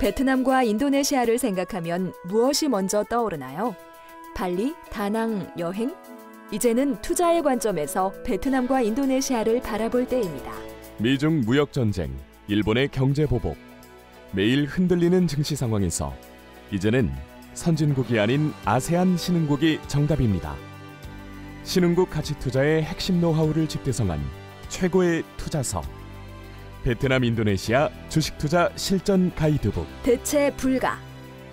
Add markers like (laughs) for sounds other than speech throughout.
베트남과 인도네시아를 생각하면 무엇이 먼저 떠오르나요? 발리, 다낭 여행? 이제는 투자의 관점에서 베트남과 인도네시아를 바라볼 때입니다. 미중 무역 전쟁, 일본의 경제 보복, 매일 흔들리는 증시 상황에서 이제는 선진국이 아닌 아세안 신흥국이 정답입니다. 신흥국 가치 투자의 핵심 노하우를 집대성한 최고의 투자서 베트남 인도네시아 주식투자 실전 가이드북 대체 불가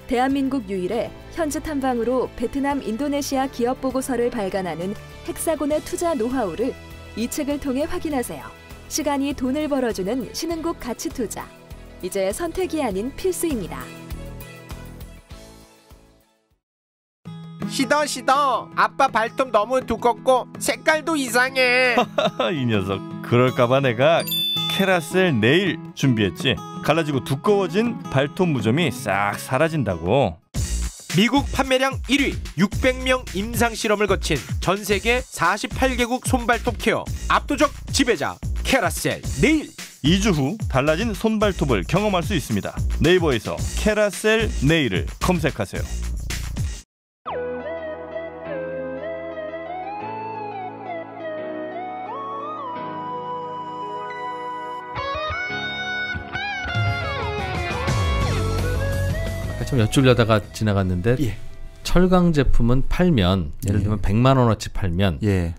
대한민국 유일의 현지 탐방으로 베트남 인도네시아 기업 보고서를 발간하는 헥사곤의 투자 노하우를 이 책을 통해 확인하세요. 시간이 돈을 벌어주는 신흥국 가치 투자. 이제 선택이 아닌 필수입니다. 시더 시더 아빠 발톱 너무 두껍고 색깔도 이상해. (laughs) 이 녀석 그럴까봐 내가 케라셀 네일 준비했지. 갈라지고 두꺼워진 발톱 무좀이 싹 사라진다고. 미국 판매량 1위, 600명 임상 실험을 거친 전 세계 48개국 손발톱 케어 압도적 지배자 캐라셀 네일. 2주 후 달라진 손발톱을 경험할 수 있습니다. 네이버에서 캐라셀 네일을 검색하세요. 좀 여쭈려다가 지나갔는데 예. 철강 제품은 팔면 예를 예. 들면 예. 100만 원어치 팔면 예.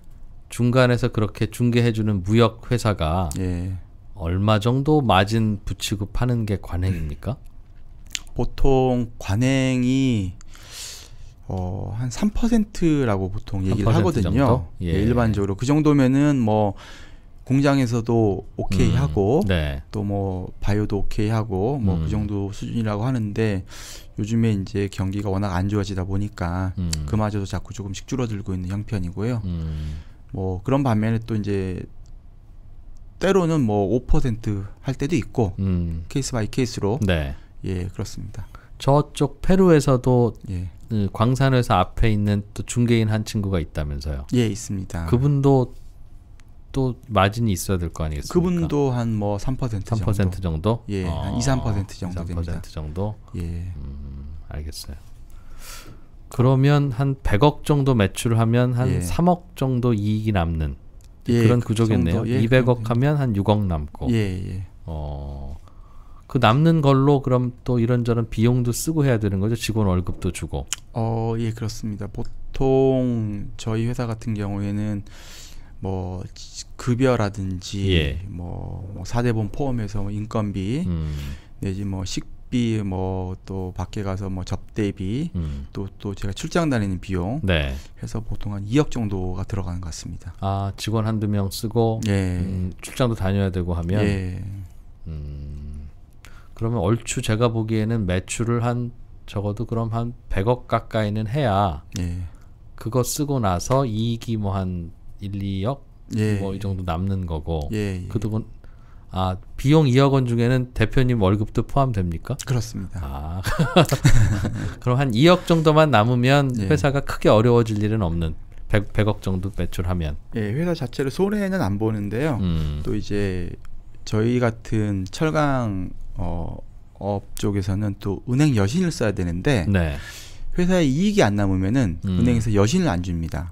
중간에서 그렇게 중개해주는 무역 회사가 예. 얼마 정도 마진 붙이고 파는 게 관행입니까? 보통 관행이 어, 한 3%라고 보통 얘기를 하거든요. 예. 예. 일반적으로 그 정도면은 뭐 공장에서도 오케이 음, 하고 네. 또뭐 바이오도 오케이 하고 뭐그 음. 정도 수준이라고 하는데 요즘에 이제 경기가 워낙 안 좋아지다 보니까 음. 그마저도 자꾸 조금씩 줄어들고 있는 형편이고요. 음. 뭐 그런 반면에 또 이제 때로는 뭐 5%할 때도 있고 음. 케이스 바이 케이스로 네. 예 그렇습니다. 저쪽 페루에서도 예. 그 광산회사 앞에 있는 또 중개인 한 친구가 있다면서요? 예 있습니다. 그분도 또 마진이 있어야 될 거 아니겠습니까? 그분도 한뭐3% 정도? 정도? 예, 어, 한 2, 3% 정도 2, 3% 됩니다. 정도? 예. 음, 알겠어요. 그러면 한 100억 정도 매출을 하면 한 예. 3억 정도 이익이 남는 예, 그런 그 구조겠네요. 정도, 예, 200억 하면 한 6억 남고. 예, 예. 어. 그 남는 걸로 그럼 또 이런저런 비용도 쓰고 해야 되는 거죠. 직원 월급도 주고. 어, 예, 그렇습니다. 보통 저희 회사 같은 경우에는 뭐 급여라든지 예. 뭐, 뭐 사대본 포함해서 뭐 인건비 음. 내지 뭐 식비 뭐 또 밖에 가서 뭐 접대비 또또 음. 또 제가 출장 다니는 비용 네. 해서 보통 한 2억 정도가 들어가는 것 같습니다. 아 직원 한두 명 쓰고 예. 음, 출장도 다녀야 되고 하면 예. 음, 그러면 얼추 제가 보기에는 매출을 한 적어도 그럼 한 100억 가까이는 해야 예. 그거 쓰고 나서 이익이 뭐한 1, 2억 예. 뭐이 정도 남는 거고 예, 예. 그동안 아 비용 2억 원 중에는 대표님 월급도 포함됩니까? 그렇습니다. 아 (laughs) 그럼 한 2억 정도만 남으면 예. 회사가 크게 어려워질 일은 없는 100, 100억 정도 매출하면 예 회사 자체를 손해는 안 보는데요. 음. 또 이제 저희 같은 철강 어, 업 쪽에서는 또 은행 여신을 써야 되는데 네. 회사에 이익이 안 남으면은 음. 은행에서 여신을 안 줍니다.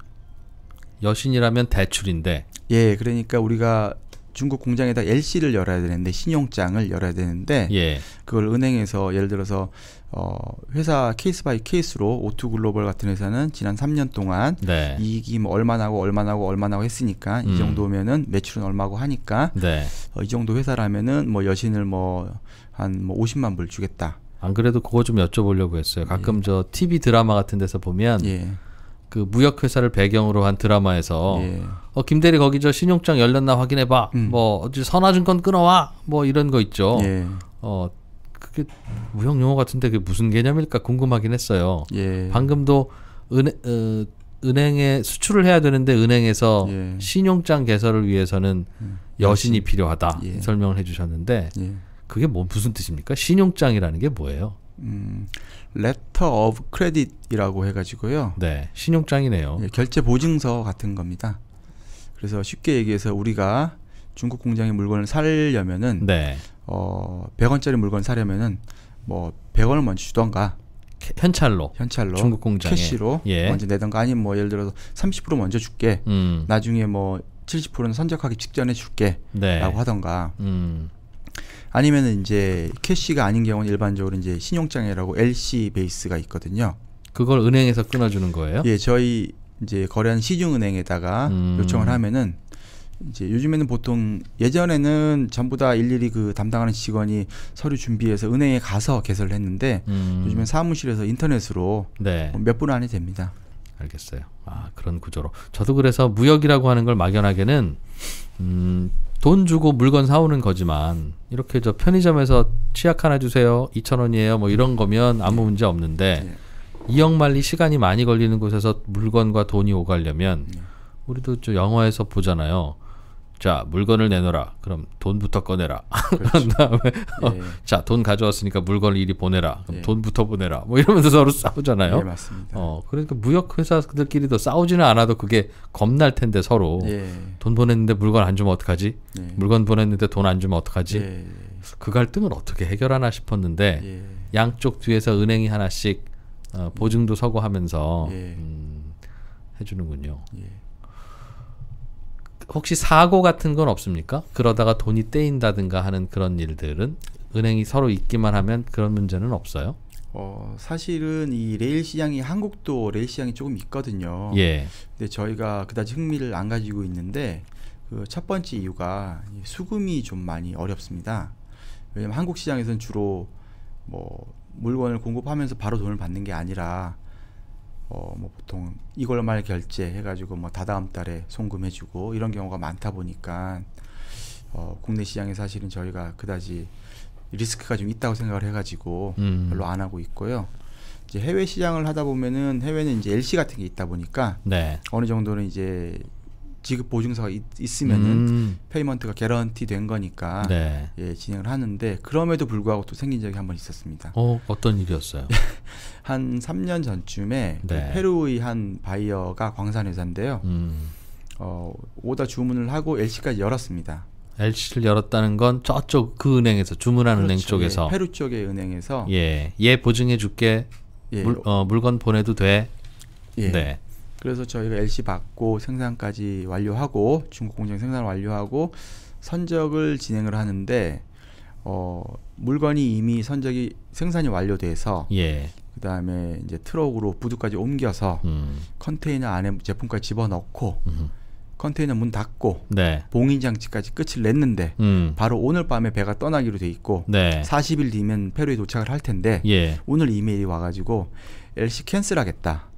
여신이라면 대출인데. 예, 그러니까 우리가 중국 공장에다 LC를 열어야 되는데 신용장을 열어야 되는데 예. 그걸 은행에서 예를 들어서 어 회사 케이스 바이 케이스로 오투 글로벌 같은 회사는 지난 3년 동안 네. 이익이 뭐 얼마나고 얼마나고 얼마나고 했으니까 음. 이 정도면은 매출은 얼마고 하니까 네. 어, 이 정도 회사라면은 뭐 여신을 뭐 한뭐 뭐 50만 불 주겠다. 안 그래도 그거 좀 여쭤보려고 했어요. 가끔 예. 저 TV 드라마 같은 데서 보면 예. 그 무역 회사를 배경으로 한 드라마에서 예. 어 김대리 거기 저 신용장 열렸나 확인해 봐. 음. 뭐 어디 선화증권 끊어와. 뭐 이런 거 있죠. 예. 어 그게 무역 용어 같은데 그게 무슨 개념일까 궁금하긴 했어요. 예. 방금도 은행 어, 은행에 수출을 해야 되는데 은행에서 예. 신용장 개설을 위해서는 음. 여신이 필요하다 예. 설명을 해주셨는데 예. 그게 뭐 무슨 뜻입니까? 신용장이라는 게 뭐예요? 음, 레터 오브 크레딧이라고 해가지고요. 네, 신용장이네요. 예, 결제 보증서 같은 겁니다. 그래서 쉽게 얘기해서 우리가 중국 공장의 물건을 사려면은 네. 어, 100원짜리 물건 사려면은 뭐 100원을 먼저 주던가 현찰로 현찰로 중국 공장에 캐시로 예. 먼저 내던가 아니면 뭐 예를 들어서 30% 먼저 줄게. 음. 나중에 뭐 70%는 선적하기 직전에 줄게. 네. 라고 하던가. 음. 아니면은 이제 캐시가 아닌 경우는 일반적으로 이제 신용장애라고 LC 베이스가 있거든요. 그걸 은행에서 끊어주는 거예요? 예, 저희 이제 거래한 시중은행에다가 음. 요청을 하면은 이제 요즘에는 보통 예전에는 전부 다 일일이 그 담당하는 직원이 서류 준비해서 은행에 가서 개설을 했는데 음. 요즘엔 사무실에서 인터넷으로 네. 뭐 몇분 안에 됩니다. 알겠어요. 아 그런 구조로 저도 그래서 무역이라고 하는 걸 막연하게는 음, 돈 주고 물건 사오는 거지만 이렇게 저 편의점에서 치약 하나 주세요. 2,000원이에요. 뭐 이런 거면 아무 문제 없는데 2억말리 예. 시간이 많이 걸리는 곳에서 물건과 돈이 오가려면 예. 우리도 저 영화에서 보잖아요. 자 물건을 내놔라. 놓 그럼 돈부터 꺼내라. (laughs) 그렇죠. 다음에 어, 예. 자돈 가져왔으니까 물건을 이리 보내라. 그럼 예. 돈부터 보내라. 뭐 이러면서 서로 싸우잖아요. 예, 맞습니다. 어 그러니까 무역 회사들끼리도 싸우지는 않아도 그게 겁날 텐데 서로 예. 돈 보냈는데 물건 안 주면 어떡하지? 네. 물건 보냈는데 돈 안 주면 어떡하지? 예. 그 갈등을 어떻게 해결하나 싶었는데 예. 양쪽 뒤에서 은행이 하나씩 어, 보증도 서고 하면서 음, 해주는군요. 혹시 사고 같은 건 없습니까? 그러다가 돈이 떼인다든가 하는 그런 일들은 은행이 서로 있기만 하면 그런 문제는 없어요. 어, 사실은 이 레일 시장이 한국도 레일 시장이 조금 있거든요. 예. 근데 저희가 그다지 흥미를 안 가지고 있는데 그첫 번째 이유가 수금이 좀 많이 어렵습니다. 왜냐면 한국 시장에서는 주로 뭐 물건을 공급하면서 바로 돈을 받는 게 아니라 어, 뭐 보통 이걸말 결제 해가지고 뭐 다다음 달에 송금해주고 이런 경우가 많다 보니까 어, 국내 시장에 사실은 저희가 그다지 리스크가 좀 있다고 생각을 해가지고 음. 별로 안 하고 있고요. 이제 해외 시장을 하다 보면은 해외는 이제 LC 같은 게 있다 보니까 네. 어느 정도는 이제 지급 보증서가 있, 으면은 음. 페이먼트가 개런티 된 거니까 네. 예, 진행을 하는데 그럼에도 불구하고 또 생긴 적이 한 번 있었습니다. 어, 어떤 일이었어요? (laughs) 한 3년 전쯤에 그 네. 그 페루의 한 바이어가 광산 회사인데요. 음. 어, 오다 주문을 하고 LC까지 열었습니다. LC를 열었다는 건 저쪽 그 은행에서 주문한 그렇죠. 은행 예, 쪽에서 예, 페루 쪽의 은행에서 예, 얘 보증해 줄게. 예. 물, 어, 물건 보내도 돼. 예. 네. 그래서 저희가 LC 받고 생산까지 완료하고 중국 공장 생산 완료하고 선적을 진행을 하는데 어, 물건이 이미 선적이 생산이 완료돼서 예. 그다음에 이제 트럭으로 부두까지 옮겨서 음. 컨테이너 안에 제품까지 집어넣고 음. 컨테이너 문 닫고 네. 봉인 장치까지 끝을 냈는데 음. 바로 오늘 밤에 배가 떠나기로 돼 있고 네. 40일 뒤면 페루에 도착을 할 텐데 예. 오늘 이메일이 와가지고 LC 캔슬하겠다.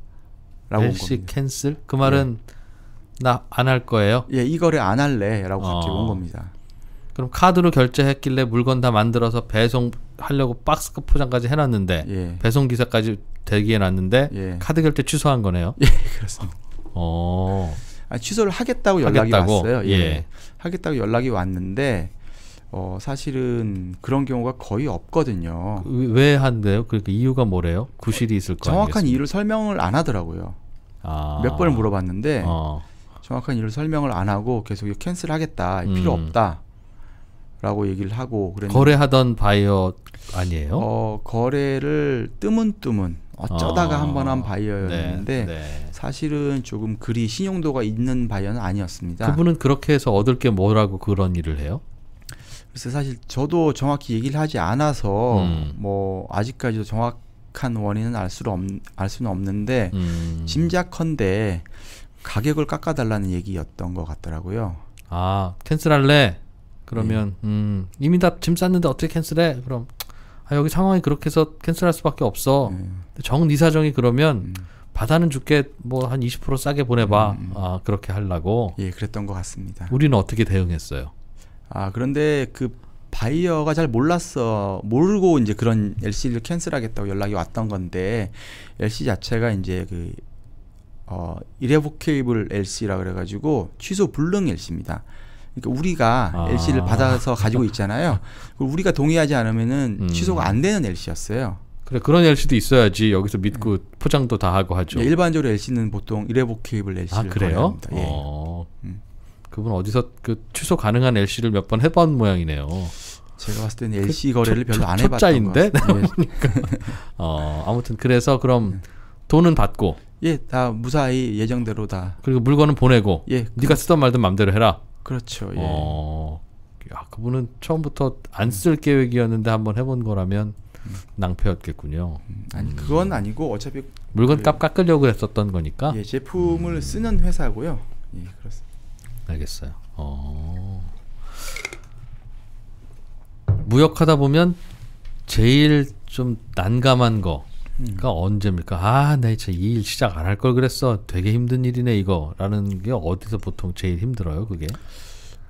라고 LC 캔슬? 그 말은 예. 나안 할 거예요. 예, 이 거래 안 할래라고 갑자기 어. 온 겁니다. 그럼 카드로 결제했길래 물건 다 만들어서 배송 하려고 박스 그 포장까지 해놨는데 예. 배송 기사까지 대기해놨는데 예. 카드 결제 취소한 거네요. 예, (laughs) 그렇습니다. 어. 아, 취소를 하겠다고 연락이 하겠다고? 왔어요. 예. 예. 하겠다고 연락이 왔는데 어, 사실은 그런 경우가 거의 없거든요. 왜 한대요? 그러니까 이유가 뭐래요? 구실이 있을 거아요 정확한 아니겠습니까? 이유를 설명을 안 하더라고요. 아. 몇 번을 물어봤는데 어. 정확한 이유를 설명을 안 하고 계속 캔슬하겠다, 필요 음. 없다. 라고 얘기를 하고 그랬는데 거래하던 바이어 아니에요? 어, 거래를 뜨문뜨문 어쩌다가 어. 한번 한 바이어였는데 네, 네. 사실은 조금 그리 신용도가 있는 바이어는 아니었습니다. 그분은 그렇게 해서 얻을 게 뭐라고 그런 일을 해요? 그래서 사실 저도 정확히 얘기를 하지 않아서 음. 뭐 아직까지도 정확한 원인은 알 수는 없, 알 수는 없는데 음. 짐작컨대 가격을 깎아달라는 얘기였던 것 같더라고요. 아 캔슬할래? 그러면 네. 음, 이미 다 짐 쌌는데 어떻게 캔슬해? 그럼 아 여기 상황이 그렇게 해서 캔슬할 수밖에 없어. 네. 정네 사정이 그러면 음. 바다는 줄게 뭐 한 20% 싸게 보내봐. 음, 음. 아 그렇게 하려고. 예, 그랬던 것 같습니다. 우리는 어떻게 대응했어요? 아 그런데 그 바이어가 잘 몰랐어 모르고 이제 그런 LC를 캔슬하겠다고 연락이 왔던 건데 LC 자체가 이제 그 어, 이레보케이블 LC라 그래가지고 취소 불능 LC입니다. 그러니까 우리가 아. LC를 받아서 가지고 있잖아요. (laughs) 우리가 동의하지 않으면은 음. 취소가 안 되는 LC였어요. 그래 그런 LC도 있어야지 여기서 믿고 포장도 다 하고 하죠. 예, 일반적으로 LC는 보통 이레보케이블 LC를 아, 그래요? 합니다. 예. 어. 그분 어디서 그 취소 가능한 LC를 몇 번 해본 모양이네요. 제가 봤을 때는 LC 그 거래를 첫, 별로 안 해봤던 자인데 (laughs) 그러니까 어, 아무튼 그래서 그럼 예. 돈은 받고 예, 다 무사히 예정대로 다. 그리고 물건은 보내고 예, 네가 그렇죠. 쓰던 말든 맘대로 해라. 그렇죠. 예. 어, 야, 그분은 처음부터 안 쓸 계획이었는데 한번 해본 거라면 음. 낭패였겠군요. 음, 아니 음. 그건 아니고 어차피 물건값 그, 깎으려고 했었던 거니까. 예, 제품을 음. 쓰는 회사고요. 예, 그렇습니다. 알겠어요. 어. 무역하다 보면 제일 좀 난감한 거가 그러니까 음. 언제입니까? 아, 나이차이 일 시작 안 할 걸 그랬어. 되게 힘든 일이네 이거라는 게 어디서 보통 제일 힘들어요, 그게?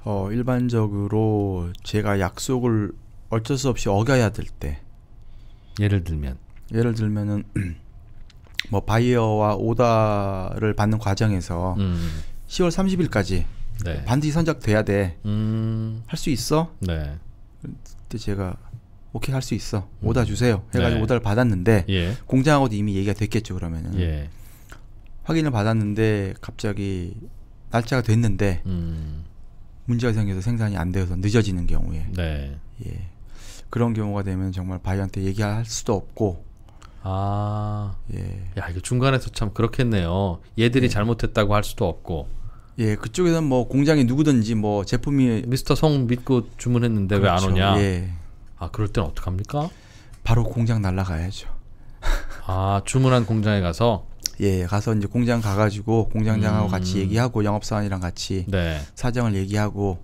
어, 일반적으로 제가 약속을 어쩔 수 없이 어겨야 될 때. 예를 들면 예를 들면은 (clears throat) 뭐 바이어와 오다를 받는 과정에서 음. 10월 30일까지 네. 반드시 선적돼야 돼. 음. 할 수 있어? 네. 그때 제가 오케이 할 수 있어. 오다 주세요. 해가지고 네. 오다를 받았는데 예. 공장하고도 이미 얘기가 됐겠죠 그러면은 예. 확인을 받았는데 갑자기 날짜가 됐는데 음. 문제가 생겨서 생산이 안 되어서 늦어지는 경우에 네. 예. 그런 경우가 되면 정말 바이한테 얘기할 수도 없고 아, 예. 야 이거 중간에서 참 그렇겠네요. 얘들이 예. 잘못했다고 할 수도 없고. 예, 그쪽에서뭐 공장이 누구든지 뭐 제품이 미스터 성 믿고 주문했는데 왜안 그렇죠. 오냐? 예. 아 그럴 땐 어떡합니까? 바로 공장 날라가야죠. 아 주문한 공장에 가서 예, 가서 이제 공장 가가지고 공장장하고 음. 같이 얘기하고 영업사원이랑 같이 네. 사정을 얘기하고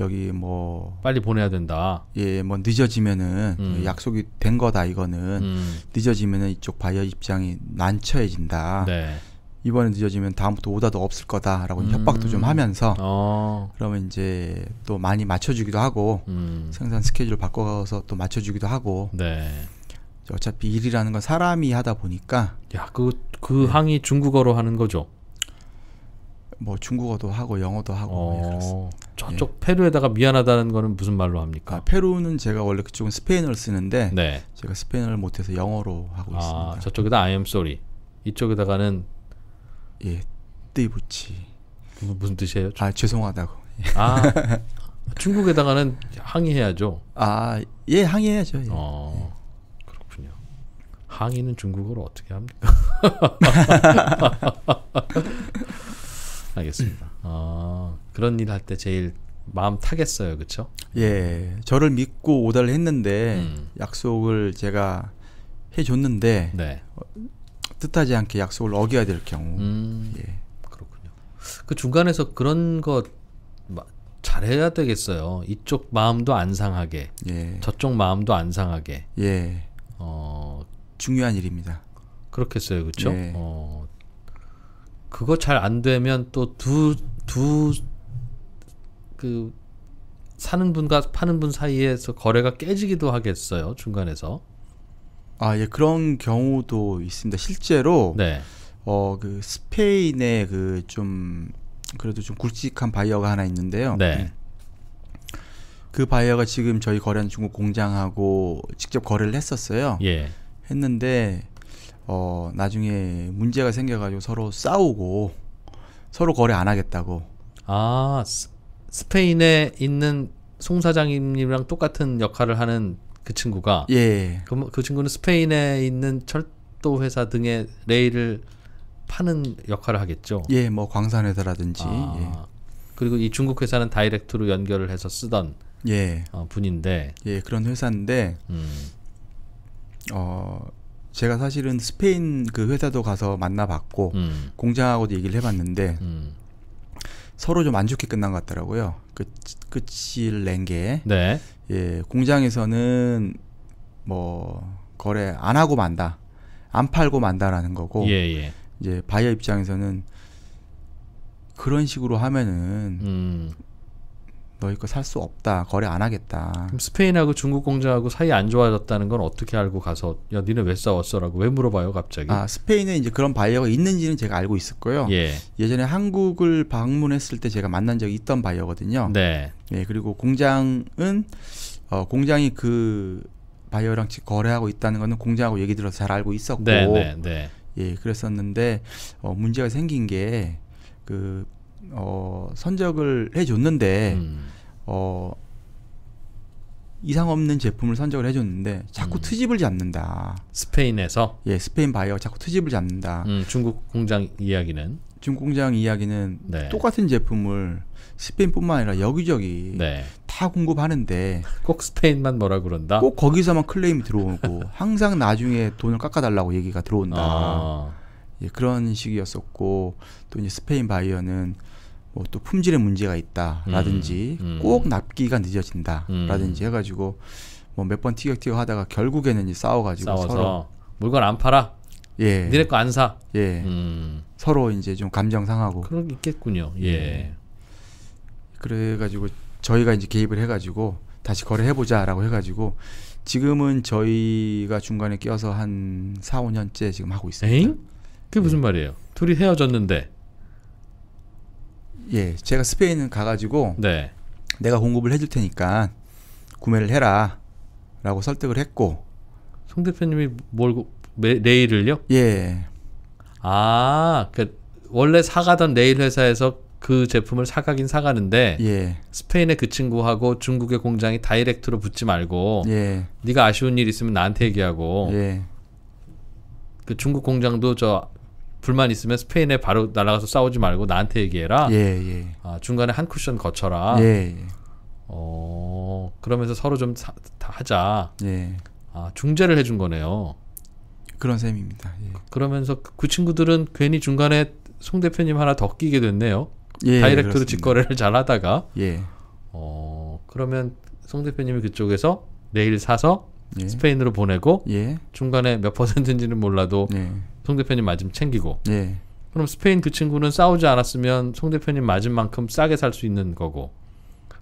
여기 뭐 빨리 보내야 된다. 예, 뭐 늦어지면은 음. 약속이 된 거다 이거는 음. 늦어지면은 이쪽 바이어 입장이 난처해진다. 네. 이번에 늦어지면 다음부터 오다도 없을 거다라고 음. 협박도 좀 음. 하면서 어. 그러면 이제 또 많이 맞춰주기도 하고 음. 생산 스케줄 바꿔서 또 맞춰주기도 하고 네. 어차피 일이라는 건 사람이 하다 보니까 야 그그 그, 그 네. 항이 중국어로 하는 거죠. 뭐 중국어도 하고 영어도 하고 뭐 어, 예, 저쪽 예. 페루에다가 미안하다는 거는 무슨 말로 합니까? 아, 페루는 제가 원래 그쪽은 스페인어를 쓰는데 네. 제가 스페인어를 못해서 영어로 하고 아, 있습니다. 저쪽에다 I am sorry 이쪽에다가는 예, 띠부치. 뭐 무슨 뜻이에요? 아 죄송하다고. 아 (laughs) 중국에다가는 항의해야죠. 아예 항의해야죠. 예. 어 그렇군요. 항의는 중국어로 어떻게 합니까? (laughs) 알겠습니다. 아 그런 일 할 때 제일 마음 타겠어요, 그렇죠? 예, 저를 믿고 오달를 했는데 음. 약속을 제가 해줬는데 네. 어, 뜻하지 않게 약속을 어겨야 될 경우. 음, 예. 그렇군요. 그 중간에서 그런 것 잘해야 되겠어요. 이쪽 마음도 안 상하게, 예. 저쪽 마음도 안 상하게. 예. 어 중요한 일입니다. 그렇겠어요, 그렇죠? 예. 어 그거 잘 안 되면 또 두 두 그 사는 분과 파는 분 사이에서 거래가 깨지기도 하겠어요 중간에서. 아, 예, 그런 경우도 있습니다. 실제로 네. 어, 그 스페인의 그 좀 그래도 좀 굵직한 바이어가 하나 있는데요. 네. 음. 그 바이어가 지금 저희 거래하는 중국 공장하고 직접 거래를 했었어요. 예. 했는데 어, 나중에 문제가 생겨 가지고 서로 싸우고 서로 거래 안 하겠다고. 아, 스페인에 있는 송 사장님이랑 똑같은 역할을 하는 그 친구가 예. 그, 그 친구는 스페인에 있는 철도 회사 등의 레일을 파는 역할을 하겠죠. 예, 뭐 광산 회사라든지. 아, 예. 그리고 이 중국 회사는 다이렉트로 연결을 해서 쓰던 예. 어, 분인데. 예, 그런 회사인데. 음. 어, 제가 사실은 스페인 그 회사도 가서 만나봤고 음. 공장하고도 얘기를 해봤는데 음. 서로 좀 안 좋게 끝난 것 같더라고요. 그 끝을 낸 게. 네. 예, 공장에서는 뭐 거래 안 하고 만다, 안 팔고 만다라는 거고 예, 예. 이제 바이어 입장에서는 그런 식으로 하면은 음. 너희 거살 수 없다. 거래 안 하겠다. 그럼 스페인하고 중국 공장하고 사이 안 좋아졌다는 건 어떻게 알고 가서 야 니네 왜 싸웠어라고 왜 물어봐요 갑자기? 아 스페인에 이제 그런 바이어가 있는지는 제가 알고 있을 거예요. 예. 예전에 한국을 방문했을 때 제가 만난 적이 있던 바이어거든요. 네. 예 그리고 공장은 어 공장이 그 바이어랑 거래하고 있다는 거는 공장하고 얘기 들어서 잘 알고 있었고. 네, 네, 네. 예 그랬었는데 어 문제가 생긴 게그 어, 선적을 해줬는데 음. 어, 이상 없는 제품을 선정을 해줬는데 자꾸 음. 트집을 잡는다. 스페인에서 예 스페인 바이어 자꾸 트집을 잡는다. 음, 중국 공장 이야기는 중국 공장 이야기는 네. 똑같은 제품을 스페인뿐만 아니라 여기저기 네. 다 공급하는데 꼭 스페인만 뭐라 그런다. 꼭 거기서만 클레임이 들어오고 항상 나중에 돈을 깎아달라고 얘기가 들어온다. 아. 예, 그런 식이었었고 또 이제 스페인 바이어는 뭐또 품질에 문제가 있다라든지 음, 음. 꼭 납기가 늦어진다라든지 음. 해가지고 뭐 몇 번 티격태격 하다가 결국에는 이제 싸워가지고 싸워서 서로 물건 안 팔아. 예. 니네 거 안 사. 예. 음. 서로 이제 좀 감정 상하고. 그런 게 있겠군요. 예. 예. 그래가지고 저희가 이제 개입을 해가지고 다시 거래해보자라고 해가지고 지금은 저희가 중간에 끼어서 한 4, 5년째 지금 하고 있습니다. 에잉? 그게 무슨 네. 말이에요? 둘이 헤어졌는데 예, 제가 스페인 가가지고 네. 내가 공급을 해줄 테니까 구매를 해라라고 설득을 했고 송 대표님이 뭘 매, 레일을요? 예. 아, 그 원래 사가던 레일 회사에서 그 제품을 사가긴 사가는데 예. 스페인의 그 친구하고 중국의 공장이 다이렉트로 붙지 말고 예. 네가 아쉬운 일 있으면 나한테 얘기하고 예. 그 중국 공장도 저 불만 있으면 스페인에 바로 날아가서 싸우지 말고 나한테 얘기해라. 예, 예. 아, 중간에 한 쿠션 거쳐라. 예, 예. 어, 그러면서 서로 좀 사, 하자. 예. 아, 중재를 해준 거네요. 그런 셈입니다. 예. 그, 그러면서 그, 그 친구들은 괜히 중간에 송 대표님 하나 더 끼게 됐네요. 예, 다이렉트로 직거래를 잘 하다가. 예. 어, 그러면 송 대표님이 그쪽에서 내일 사서 예. 스페인으로 보내고 예. 중간에 몇 퍼센트인지는 몰라도 예. 송 대표님 맞으면 챙기고 예. 그럼 스페인 그 친구는 싸우지 않았으면 송 대표님 맞은 만큼 싸게 살 수 있는 거고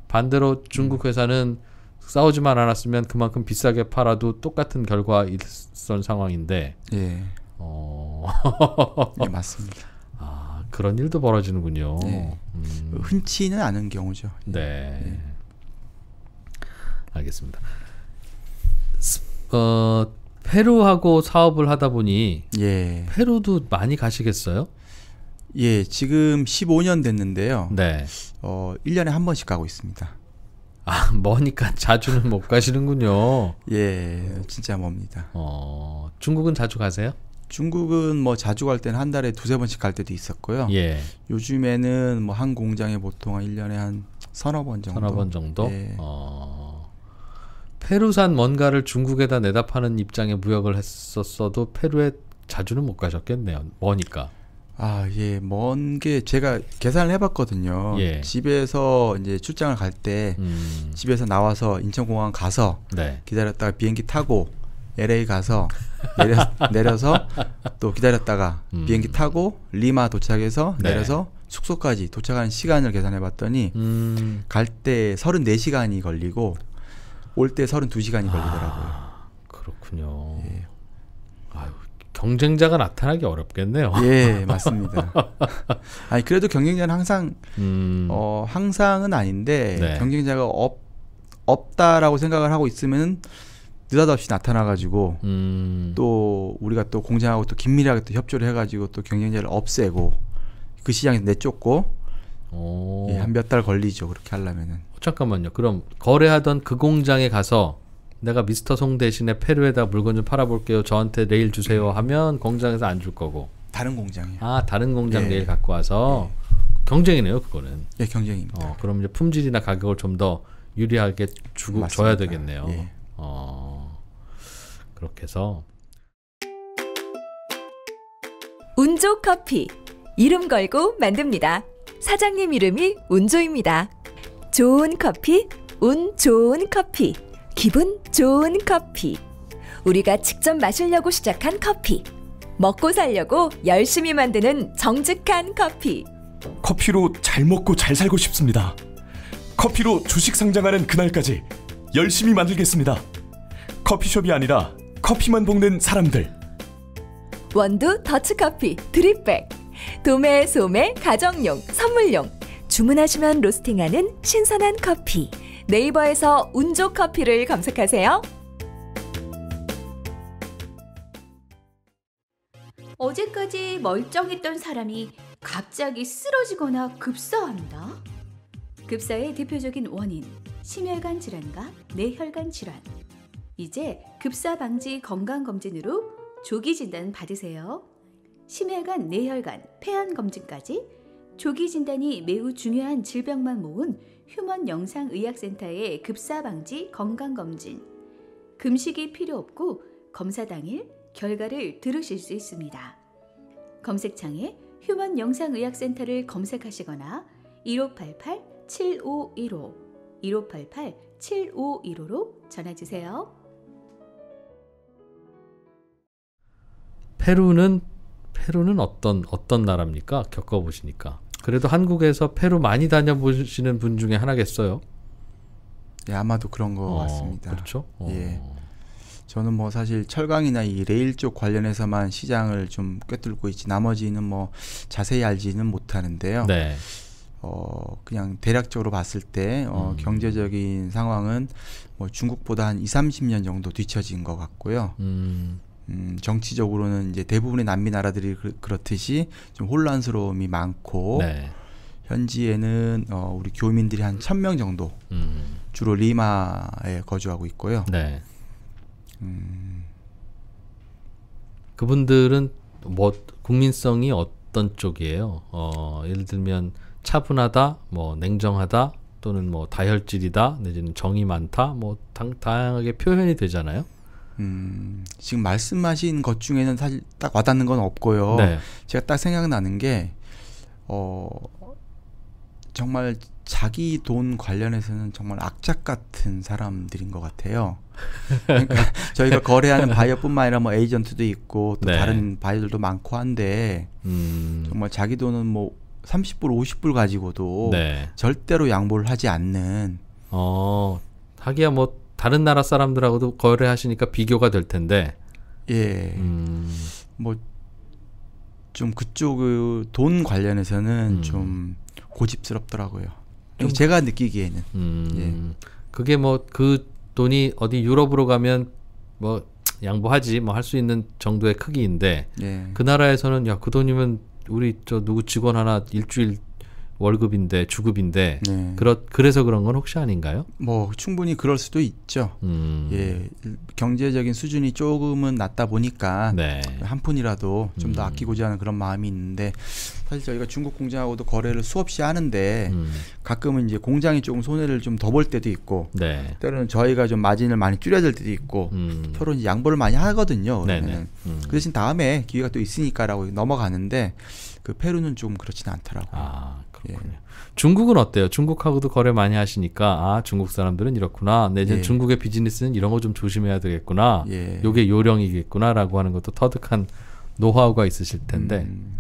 반대로 중국 음. 회사는 싸우지만 않았으면 그만큼 비싸게 팔아도 똑같은 결과 일선 상황인데 예. 어... 네, 맞습니다. 아 그런 일도 벌어지는군요. 네. 음... 흔치는 않은 경우죠. 예. 네. 네. 알겠습니다. 어, 페루하고 사업을 하다 보니 예. 페루도 많이 가시겠어요? 예, 지금 15년 됐는데요. 네. 어, 1년에 한 번씩 가고 있습니다. 아, 머니까 자주는 못 가시는군요. 예, 진짜 멉니다. 어, 중국은 자주 가세요? 중국은 뭐 자주 갈 때는 한 달에 두세 번씩 갈 때도 있었고요. 예. 요즘에는 뭐 한 공장에 보통 한 1년에 한 서너 번 정도. 서너 번 정도? 예. 어. 페루산 뭔가를 중국에다 내다 파는 입장에 무역을 했었어도 페루에 자주는 못 가셨겠네요. 뭐니까 아, 예. 먼게 제가 계산을 해 봤거든요. 예. 집에서 이제 출장을 갈때 음. 집에서 나와서 인천공항 가서 네. 기다렸다가 비행기 타고 LA 가서 내려, (laughs) 서또 기다렸다가 음. 비행기 타고 리마 도착해서 네. 내려서 숙소까지 도착하는 시간을 계산해 봤더니 음. 갈때 34시간이 걸리고 올때 32시간이 걸리더라고요. 아, 그렇군요. 예. 아유, 경쟁자가 나타나기 어렵겠네요. 예, 맞습니다. (laughs) 아니 그래도 경쟁자는 항상 음. 어 항상은 아닌데 네. 경쟁자가 없 없다라고 생각을 하고 있으면 느닷없이 나타나가지고 음. 또 우리가 또 공장하고 또 긴밀하게 또 협조를 해가지고 또 경쟁자를 없애고 그 시장에서 내쫓고 예, 한몇 달 걸리죠 그렇게 하려면은 잠깐만요. 그럼 거래하던 그 공장에 가서 내가 미스터 송 대신에 페루에다 물건 좀 팔아볼게요. 저한테 내일 주세요 하면 공장에서 안 줄 거고. 다른 공장이요. 아 다른 공장 예. 내일 갖고 와서 예. 경쟁이네요. 그거는. 예, 경쟁입니다. 어, 그럼 이제 품질이나 가격을 좀 더 유리하게 주고 맞습니다. 줘야 되겠네요. 예. 어 그렇게 해서 운조 커피 이름 걸고 만듭니다. 사장님 이름이 운조입니다. 좋은 커피, 운 좋은 커피, 기분 좋은 커피. 우리가 직접 마시려고 시작한 커피. 먹고 살려고 열심히 만드는 정직한 커피. 커피로 잘 먹고 잘 살고 싶습니다. 커피로 주식 상장하는 그날까지 열심히 만들겠습니다. 커피숍이 아니라 커피만 볶는 사람들. 원두 더치커피 드립백. 도매, 소매, 가정용, 선물용 주문하시면 로스팅하는 신선한 커피. 네이버에서 운조 커피를 검색하세요. 어제까지 멀쩡했던 사람이 갑자기 쓰러지거나 급사합니다. 급사의 대표적인 원인, 심혈관 질환과 뇌혈관 질환. 이제 급사 방지 건강 검진으로 조기 진단 받으세요. 심혈관, 뇌혈관, 폐암 검진까지 조기 진단이 매우 중요한 질병만 모은 휴먼 영상의학센터의 급사방지 건강검진. 금식이 필요 없고 검사 당일 결과를 들으실 수 있습니다. 검색창에 휴먼 영상의학센터를 검색하시거나 1588-7515, 1588-7515로 전화주세요. 페루는 페루는 어떤 어떤 나라입니까? 겪어보시니까. 그래도 한국에서 페루 많이 다녀보시는 분 중에 하나겠어요. 예, 아마도 그런 것 어, 같습니다. 그렇죠. 어. 예. 저는 뭐 사실 철강이나 이 레일 쪽 관련해서만 시장을 좀 꿰뚫고 있지 나머지는 뭐 자세히 알지는 못하는데요. 네. 어 그냥 대략적으로 봤을 때 어, 음. 경제적인 상황은 뭐 중국보다 한 2, 30년 정도 뒤처진 것 같고요. 음. 음, 정치적으로는 이제 대부분의 남미 나라들이 그, 그렇듯이 좀 혼란스러움이 많고 네. 현지에는 어, 우리 교민들이 한 천 명 정도 음. 주로 리마에 거주하고 있고요. 네. 음. 그분들은 뭐 국민성이 어떤 쪽이에요? 어, 예를 들면 차분하다, 뭐 냉정하다 또는 뭐 다혈질이다 내지는 정이 많다 뭐 당, 다양하게 표현이 되잖아요. 음, 지금 말씀하신 것 중에는 사실 딱 와닿는 건 없고요. 네. 제가 딱 생각나는 게, 어, 정말 자기 돈 관련해서는 정말 악착 같은 사람들인 것 같아요. 그러니까 (laughs) 저희가 거래하는 바이어뿐만 아니라 뭐 에이전트도 있고 또 네. 다른 바이어들도 많고 한데 음. 정말 자기 돈은 뭐 30불, 50불 가지고도 네. 절대로 양보를 하지 않는. 어, 하기야 뭐 다른 나라 사람들하고도 거래하시니까 비교가 될 텐데. 예. 음. 뭐좀 그쪽 돈 관련해서는 음. 좀 고집스럽더라고요. 좀 음. 제가 느끼기에는. 음. 예. 그게 뭐 그 돈이 어디 유럽으로 가면 뭐 양보하지 뭐 할 수 있는 정도의 크기인데 예. 그 나라에서는 야 그 돈이면 우리 저 누구 직원 하나 일주일 월급인데 주급인데 네. 그렇 그래서 그런 건 혹시 아닌가요? 뭐 충분히 그럴 수도 있죠. 음. 예, 경제적인 수준이 조금은 낮다 보니까 네. 한 푼이라도 좀더 음. 아끼고자 하는 그런 마음이 있는데 사실 저희가 중국 공장하고도 거래를 수없이 하는데 음. 가끔은 이제 공장이 조금 손해를 좀 더 볼 때도 있고 네. 때로는 저희가 좀 마진을 많이 줄여야 될 때도 있고 음. 서로 이제 양보를 많이 하거든요. 네, 네. 음. 그 대신 다음에 기회가 또 있으니까라고 넘어가는데 그 페루는 좀 그렇지는 않더라고요. 아. 그렇군요. 예. 중국은 어때요? 중국하고도 거래 많이 하시니까 아 중국 사람들은 이렇구나. 내 예. 중국의 비즈니스는 이런 거 좀 조심해야 되겠구나. 예. 요게 요령이겠구나라고 하는 것도 터득한 노하우가 있으실 텐데. 음,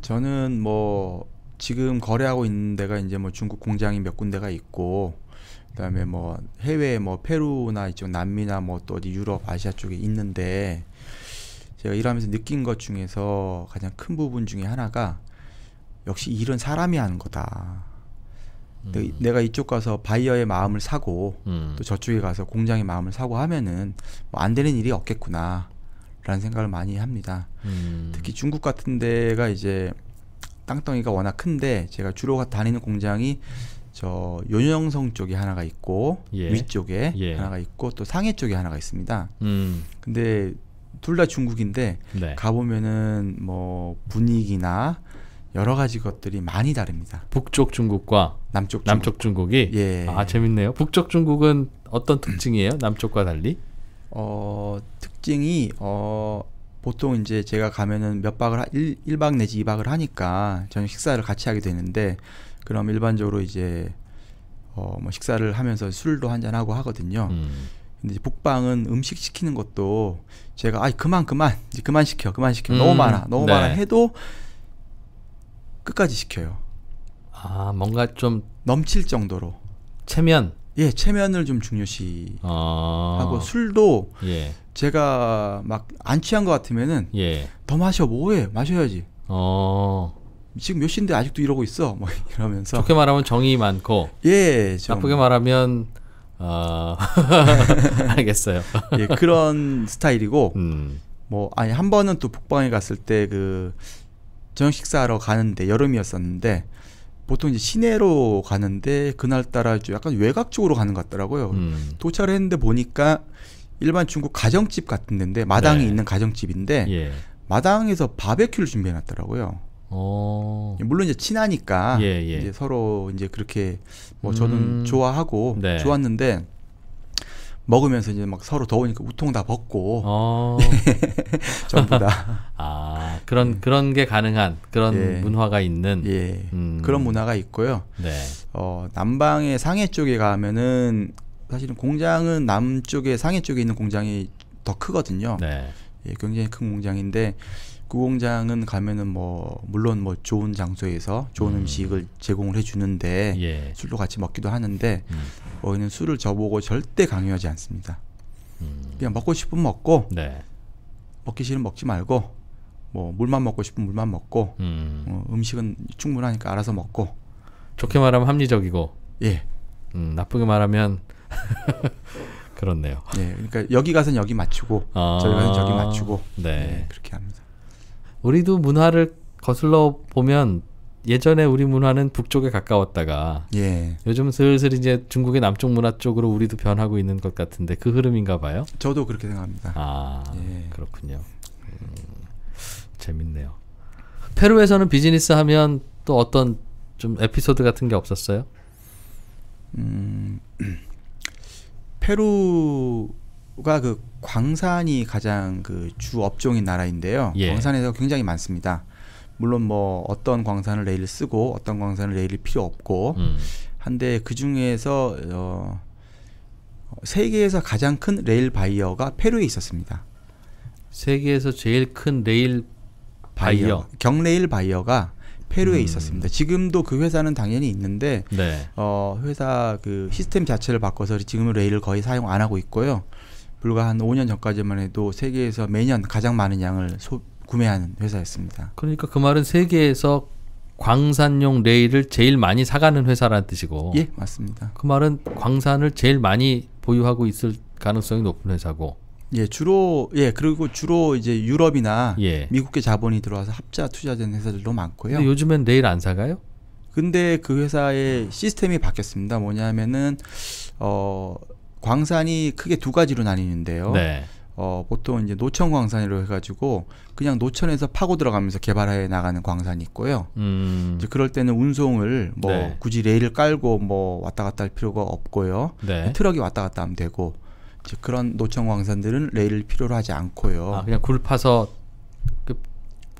저는 뭐 지금 거래하고 있는 데가 이제 뭐 중국 공장이 몇 군데가 있고 그다음에 뭐 해외 뭐 페루나 이쪽 남미나 뭐 또 어디 유럽 아시아 쪽에 있는데 제가 일하면서 느낀 것 중에서 가장 큰 부분 중에 하나가 역시 일은 사람이 하는 거다. 음. 내가 이쪽 가서 바이어의 마음을 사고 음. 또 저쪽에 가서 공장의 마음을 사고 하면은 뭐안 되는 일이 없겠구나. 라는 생각을 많이 합니다. 음. 특히 중국 같은 데가 이제 땅덩이가 워낙 큰데 제가 주로 다니는 공장이 저 요령성 쪽에 하나가 있고 예. 위쪽에 예. 하나가 있고 또 상해 쪽에 하나가 있습니다. 음. 근데 둘 다 중국인데 네. 가보면은 뭐 분위기나 여러 가지 것들이 많이 다릅니다. 북쪽 중국과 남쪽 중국. 남쪽 중국이 예. 아 재밌네요. 북쪽 중국은 어떤 특징이에요? 남쪽과 달리? 어 특징이 어 보통 이제 제가 가면은 몇 박을 일 1박 내지 2박을 하니까 저녁 식사를 같이 하게 되는데 그럼 일반적으로 이제 어 뭐 식사를 하면서 술도 한잔 하고 하거든요. 음. 근데 북방은 음식 시키는 것도 제가 아 그만 그만 이제 그만 시켜 그만 시켜 음. 너무 많아 너무 네. 많아 해도 끝까지 시켜요. 아 뭔가 좀 넘칠 정도로 체면 예 체면을 좀 중요시 아~ 하고 술도 예. 제가 막 안 취한 것 같으면은 예. 더 마셔 뭐해 마셔야지 어. 지금 몇 시인데 아직도 이러고 있어 뭐 (laughs) 이러면서 좋게 말하면 정이 많고 예 좀. 나쁘게 말하면 어... (laughs) 알겠어요 예 그런 (laughs) 스타일이고 음. 뭐 아니 한 번은 또 북방에 갔을 때그 저녁 식사하러 가는데 여름이었었는데 보통 이제 시내로 가는데 그날따라 좀 약간 외곽 쪽으로 가는 것 같더라고요. 음. 도착을 했는데 보니까 일반 중국 가정집 같은 데인데 마당이 네. 있는 가정집인데 예. 마당에서 바베큐를 준비해 놨더라고요. 어. 물론 이제 친하니까 예, 예. 이제 서로 이제 그렇게 뭐 저는 음. 좋아하고 네. 좋았는데 먹으면서 이제 막 서로 더우니까 우통 다 벗고 어. (laughs) 전부 다. (laughs) 아 그런 네. 그런 게 가능한 그런 예. 문화가 있는 예. 음. 그런 문화가 있고요. 네. 어 남방의 상해 쪽에 가면은 사실은 공장은 남쪽에 상해 쪽에 있는 공장이 더 크거든요. 네. 예, 굉장히 큰 공장인데 그 공장은 가면은 뭐 물론 뭐 좋은 장소에서 좋은 음. 식을 제공을 해주는데 예. 술도 같이 먹기도 하는데 음. 저희는 술을 저보고 절대 강요하지 않습니다. 음. 그냥 먹고 싶으면 먹고 네. 먹기 싫으면 먹지 말고 뭐 물만 먹고 싶으면 물만 먹고 음. 어, 음식은 충분하니까 알아서 먹고 좋게 말하면 합리적이고 예 음, 나쁘게 말하면 (laughs) 그렇네요. 예, 그러니까 여기 가선 여기 맞추고 아~ 저기 가선 저기 맞추고 네. 예, 그렇게 합니다. 우리도 문화를 거슬러 보면 예전에 우리 문화는 북쪽에 가까웠다가 예. 요즘 슬슬 이제 중국의 남쪽 문화 쪽으로 우리도 변하고 있는 것 같은데 그 흐름인가 봐요. 저도 그렇게 생각합니다. 아 예. 그렇군요. 음, 재밌네요. 페루에서는 비즈니스 하면 또 어떤 좀 에피소드 같은 게 없었어요? 음, (clears throat) 페루가 그 광산이 가장 그 주 업종인 나라인데요. 예. 광산에서 굉장히 많습니다. 물론 뭐 어떤 광산을 레일 쓰고 어떤 광산을 레일 필요 없고 음. 한데 그 중에서 어, 세계에서 가장 큰 레일 바이어가 페루에 있었습니다. 세계에서 제일 큰 레일 바이어, 바이어 경레일 바이어가 페루에 음. 있었습니다. 지금도 그 회사는 당연히 있는데 네. 어, 회사 그 시스템 자체를 바꿔서 지금은 레일을 거의 사용 안 하고 있고요. 불과 한 5년 전까지만 해도 세계에서 매년 가장 많은 양을 소, 구매하는 회사였습니다. 그러니까 그 말은 세계에서 광산용 레일을 제일 많이 사가는 회사라는 뜻이고. 예, 맞습니다. 그 말은 광산을 제일 많이 보유하고 있을 가능성이 높은 회사고. 예, 주로 예 그리고 주로 이제 유럽이나 예. 미국계 자본이 들어와서 합자 투자된 회사들도 많고요. 요즘엔 레일 안 사가요? 근데 그 회사의 시스템이 바뀌었습니다. 뭐냐면은 어 광산이 크게 두 가지로 나뉘는데요. 네. 어, 보통 이제 노천 광산이라고 해가지고 그냥 노천에서 파고 들어가면서 개발해 나가는 광산이 있고요. 음. 이제 그럴 때는 운송을 뭐 네. 굳이 레일을 깔고 뭐 왔다 갔다 할 필요가 없고요. 네. 트럭이 왔다 갔다 하면 되고 이제 그런 노천 광산들은 레일을 필요로 하지 않고요. 아, 그냥 굴 파서 그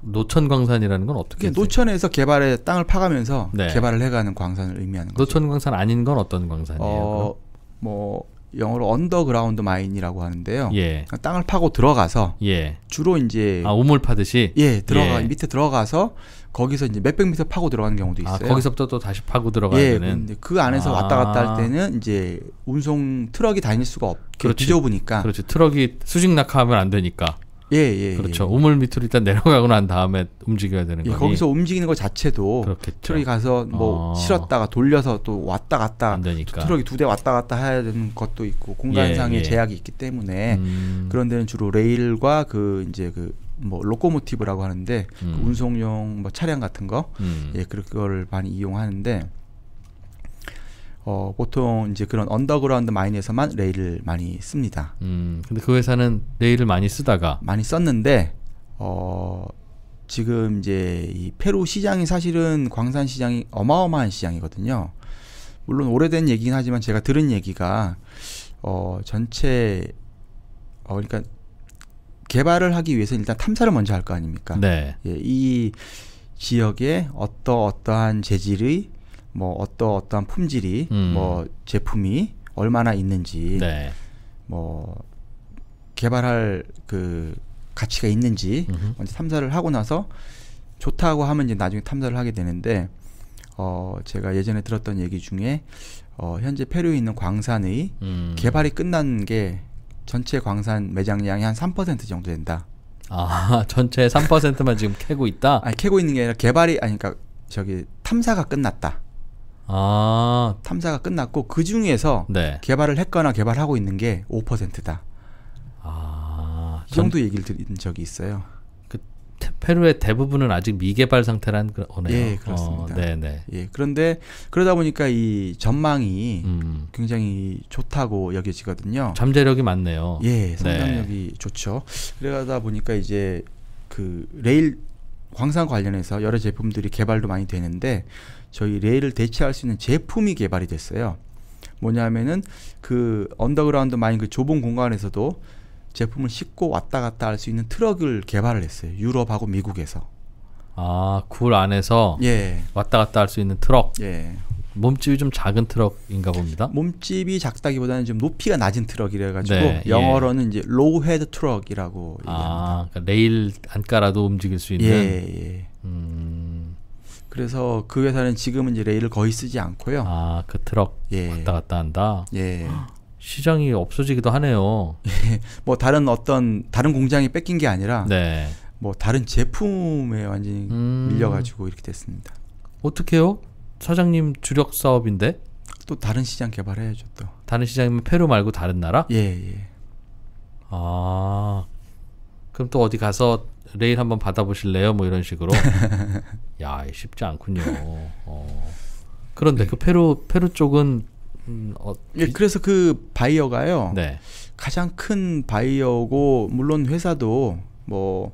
노천 광산이라는 건 어떻게? 노천에서 개발해 땅을 파가면서 네. 개발을 해가는 광산을 의미하는 거죠. 노천 광산 아닌 건 어떤 광산이에요? 어, 뭐 영어로 언더그라운드 마인이라고 하는데요. 예. 그러니까 땅을 파고 들어가서 예. 주로 이제 아 우물 파듯이 예 들어가 예. 밑에 들어가서 거기서 이제 몇백 미터 파고 들어가는 경우도 아, 있어요. 아, 거기서부터 또 다시 파고 들어가야 예, 되는. 근데 그 안에서 아. 왔다 갔다 할 때는 이제 운송 트럭이 다닐 수가 없게 그렇죠 지저분니까 그렇지. 트럭이 수직 낙하하면 안 되니까. 예, 예, 예. 그렇죠. 예. 우물 밑으로 일단 내려가고 난 다음에 움직여야 되는 예, 거니. 거기서 움직이는 것 자체도 그렇겠죠. 트럭이 가서 뭐 어. 실었다가 돌려서 또 왔다 갔다 트럭이 두 대 왔다 갔다 해야 되는 것도 있고 공간상의 예, 예, 제약이 있기 때문에 음. 그런 데는 주로 레일과 그 이제 그 뭐 로코모티브라고 하는데 그 음. 그 운송용 뭐 차량 같은 거 음. 예 그런 거를 많이 이용하는데 어, 보통 이제 그런 언더그라운드 마인에서만 레일을 많이 씁니다. 음, 근데 그 회사는 레일을 많이 쓰다가 많이 썼는데 어, 지금 이제 이 페루 시장이 사실은 광산 시장이 어마어마한 시장이거든요. 물론 오래된 얘기긴 하지만 제가 들은 얘기가 어, 전체 어, 그러니까 개발을 하기 위해서 일단 탐사를 먼저 할 거 아닙니까? 네. 예, 이 지역에 어떠 어떠한 재질의 뭐 어떠 어떠한 품질이 음. 뭐 제품이 얼마나 있는지 네. 뭐 개발할 그 가치가 있는지 음흠. 먼저 탐사를 하고 나서 좋다고 하면 이제 나중에 탐사를 하게 되는데 어 제가 예전에 들었던 얘기 중에 어 현재 페루에 있는 광산의 음. 개발이 끝난 게 전체 광산 매장량이 한 3% 정도 된다. 아, (laughs) 전체 3%만 지금 캐고 있다? 아니, 캐고 있는 게 아니라 개발이 아니 그러니까 저기 탐사가 끝났다. 아. 탐사가 끝났고 그 중에서 네. 개발을 했거나 개발하고 있는 게 5%다. 아. 이 정도 전... 얘기를 드린 적이 있어요. 그 페루의 대부분은 아직 미개발 상태란 거네요. 그, 예, 어, 그렇습니다. 어, 네, 네네. 예, 그런데 그러다 보니까 이 전망이 음. 굉장히 좋다고 여겨지거든요. 잠재력이 많네요. 예, 상상력이 네. 좋죠. 그러다 보니까 이제 그 레일 광산 관련해서 여러 제품들이 개발도 많이 되는데 저희 레일을 대체할 수 있는 제품이 개발이 됐어요. 뭐냐면은 그 언더그라운드 마인 그 좁은 공간에서도 제품을 싣고 왔다 갔다 할 수 있는 트럭을 개발을 했어요. 유럽하고 미국에서. 아, 굴 안에서 예. 왔다 갔다 할 수 있는 트럭. 예. 몸집이 좀 작은 트럭인가 봅니다. 몸집이 작다기보다는 좀 높이가 낮은 트럭이라 가지고 네, 예. 영어로는 예. 이제 로우 헤드 트럭이라고 아, 얘기합니다. 그러니까 레일 안가라도 움직일 수 있는. 예, 예. 음. 그래서 그 회사는 지금은 이제 레일을 거의 쓰지 않고요. 아, 그 트럭 예. 왔다 갔다 한다. 예. 시장이 없어지기도 하네요. 예. (laughs) 뭐 다른 어떤 다른 공장이 뺏긴 게 아니라 네. 뭐 다른 제품에 완전히 음... 밀려가지고 이렇게 됐습니다. 어떻게요? 사장님 주력 사업인데 또 다른 시장 개발해야죠 또. 다른 시장이면 페루 말고 다른 나라? 예 예. 아 그럼 또 어디 가서 레일 한번 받아보실래요? 뭐 이런 식으로. (laughs) 야, 쉽지 않군요. 어. 그런데 네. 그 페루 페루 쪽은 음, 어, 예, 그래서 그 바이어가요. 네. 가장 큰 바이어고 물론 회사도 뭐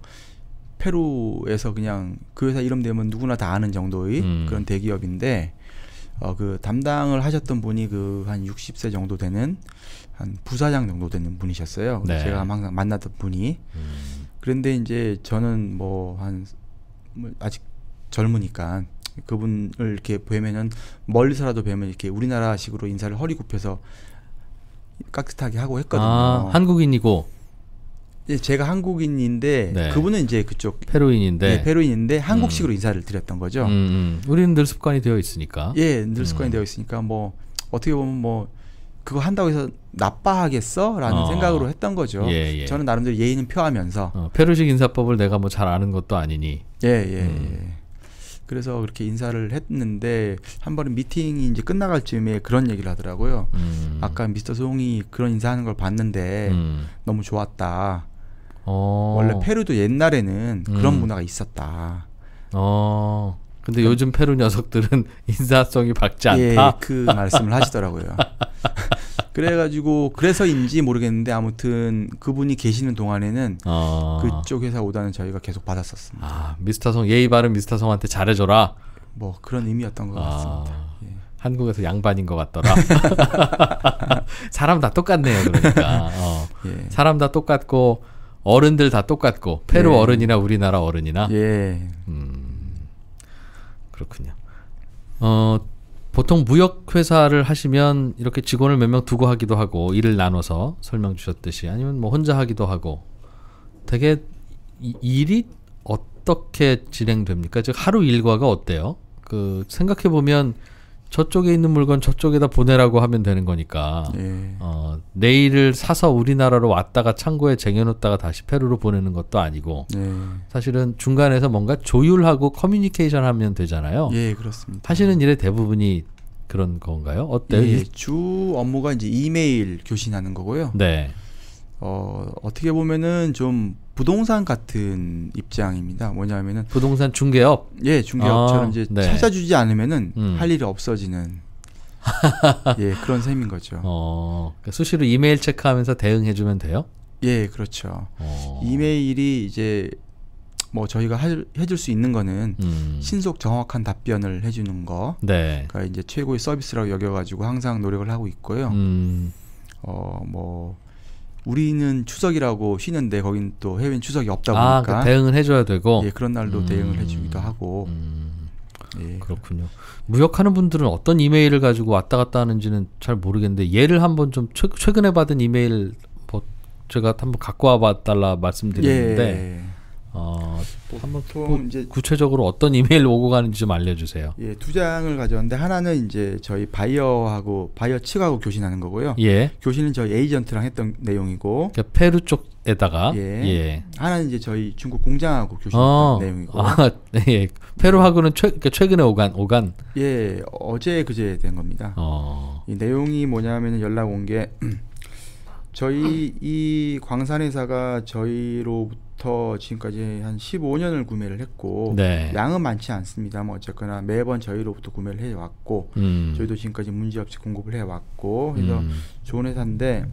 페루에서 그냥 그 회사 이름 되면 누구나 다 아는 정도의 음. 그런 대기업인데 어, 그 담당을 하셨던 분이 그 한 60세 정도 되는 한 부사장 정도 되는 분이셨어요. 네. 제가 항상 만나던 분이. 음. 그런데 이제 저는 뭐한 뭐 아직 젊으니까 그분을 이렇게 뵈면은 멀리서라도 뵈면 이렇게 우리나라식으로 인사를 허리 굽혀서 깍듯하게 하고 했거든요. 아, 한국인이고. 예, 제가 한국인인데 네. 그분은 이제 그쪽 페루인인데 예, 페루인인데 한국식으로 음. 인사를 드렸던 거죠. 음, 음. 우리는 늘 습관이 되어 있으니까. 예, 늘 습관이 음. 되어 있으니까 뭐 어떻게 보면 뭐 그거 한다고 해서 나빠하겠어? 라는 어. 생각으로 했던 거죠. 예, 예. 저는 나름대로 예의는 표하면서. 어, 페루식 인사법을 내가 뭐 잘 아는 것도 아니니. 예, 예, 음. 예. 그래서 그렇게 인사를 했는데 한 번은 미팅이 이제 끝나갈 즈음에 그런 얘기를 하더라고요. 음. 아까 미스터 송이 그런 인사하는 걸 봤는데 음. 너무 좋았다. 어. 원래 페루도 옛날에는 그런 음. 문화가 있었다. 어. 근데 요즘 페루 녀석들은 (laughs) 인사성이 밝지 예, 않다. 예, 그 말씀을 하시더라고요. (laughs) 그래가지고 그래서인지 모르겠는데 아무튼 그분이 계시는 동안에는 어. 그쪽 회사 오다는 저희가 계속 받았었습니다. 아 미스터성 예의 바른 미스터성한테 잘해줘라. 뭐 그런 의미였던 것 아. 같습니다. 예. 한국에서 양반인 것 같더라. (laughs) 사람 다 똑같네요, 그러니까. 어. 예. 사람 다 똑같고 어른들 다 똑같고 페루 예. 어른이나 우리나라 어른이나. 예. 음, 그렇군요. 어 보통 무역회사를 하시면 이렇게 직원을 몇 명 두고 하기도 하고 일을 나눠서 설명 주셨듯이 아니면 뭐 혼자 하기도 하고 되게 이, 일이 어떻게 진행됩니까? 즉 하루 일과가 어때요? 그 생각해 보면 저쪽에 있는 물건 저쪽에다 보내라고 하면 되는 거니까 예. 어, 내일을 사서 우리나라로 왔다가 창고에 쟁여놓다가 다시 페루로 보내는 것도 아니고 예. 사실은 중간에서 뭔가 조율하고 커뮤니케이션 하면 되잖아요. 예, 그렇습니다. 하시는 일의 대부분이 그런 건가요? 어때요? 예, 주 업무가 이제 이메일 교신하는 거고요. 네. 어, 어떻게 보면은 좀 부동산 같은 입장입니다. 뭐냐면은 부동산 중개업. 예, 중개업처럼 아, 이제 네. 찾아주지 않으면은 음. 할 일이 없어지는 (laughs) 예 그런 셈인 거죠. 어, 그러니까 수시로 이메일 체크하면서 대응해주면 돼요? 예, 그렇죠. 어. 이메일이 이제 뭐 저희가 할, 해줄 수 있는 거는 음. 신속 정확한 답변을 해주는 거. 네. 그러니까 이제 최고의 서비스라고 여겨가지고 항상 노력을 하고 있고요. 음. 어뭐 우리는 추석이라고 쉬는데 거긴 또해외 추석이 없다 아, 보니까 아, 그 대응을 해줘야 되고 예, 그런 날도 음. 대응을 해주기도 하고 음. 예. 그렇군요. 무역하는 분들은 어떤 이메일을 가지고 왔다 갔다 하는지는 잘 모르겠는데 예를 한번 좀 최, 근에 받은 이메일 뭐 제가 한번 갖고 와봐 달라 말씀드렸는데 예. 어, 한번 구, 이제 구체적으로 어떤 이메일 오고 가는지 좀 알려주세요. 예, 두 장을 가져왔는데 하나는 이제 저희 바이어하고 바이어 측하고 교신하는 거고요. 예. 교신은 저희 에이전트랑 했던 내용이고. 그러니까 페루 쪽에다가. 예. 예. 하나는 이제 저희 중국 공장하고 교신했던 어, 내용이고. 아, 네, 예. 페루하고는 최, 그러니까 최근에 오간 오간. 예, 어제 그제 된 겁니다. 어. 이 내용이 뭐냐면 연락 온 게 (clears throat) 저희 이 광산회사가 저희로부터 부터 지금까지 한 15년을 구매를 했고 네. 양은 많지 않습니다만 뭐 어쨌거나 매번 저희로부터 구매를 해왔고 음. 저희도 지금까지 문제없이 공급을 해왔고 그래서 음. 좋은 회사인데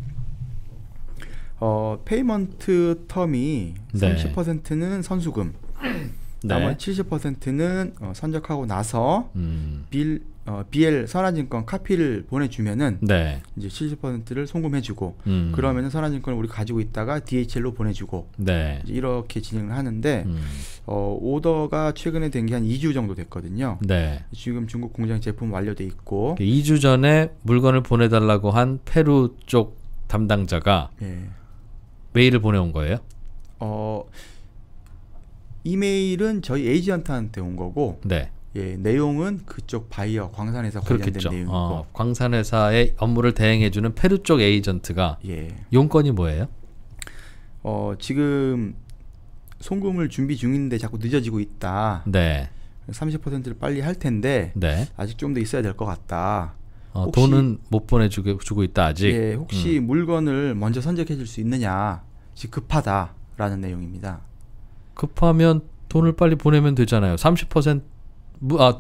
어 페이먼트 텀이 네. 30%는 선수금 네. 나머지 70%는 어, 선적하고 나서 음. 빌 어, BL 선화증권 카피를 보내주면은 네. 이제 70%를 송금해주고 음. 그러면은 선화증권을 우리 가지고 있다가 DHL로 보내주고 네. 이렇게 진행을 하는데 음. 어, 오더가 최근에 된 게 한 2주 정도 됐거든요. 네. 지금 중국 공장 제품 완료돼 있고 2주 그러니까 전에 물건을 보내달라고 한 페루 쪽 담당자가 예. 메일을 보내온 거예요? 어 이메일은 저희 에이전트한테 온 거고 네. 예, 내용은 그쪽 바이어 광산회사 관련된 그렇겠죠. 내용이고 어, 광산회사의 업무를 대행해주는 페루 쪽 에이전트가 예. 용건이 뭐예요? 어, 지금 송금을 준비 중인데 자꾸 늦어지고 있다. 네. 30%를 빨리 할 텐데 네. 아직 좀 더 있어야 될 것 같다. 어, 혹시, 돈은 못 보내주고 있다 아직. 예, 혹시 음. 물건을 먼저 선적해 줄 수 있느냐? 지금 급하다라는 내용입니다. 급하면 돈을 빨리 보내면 되잖아요. 30% 아,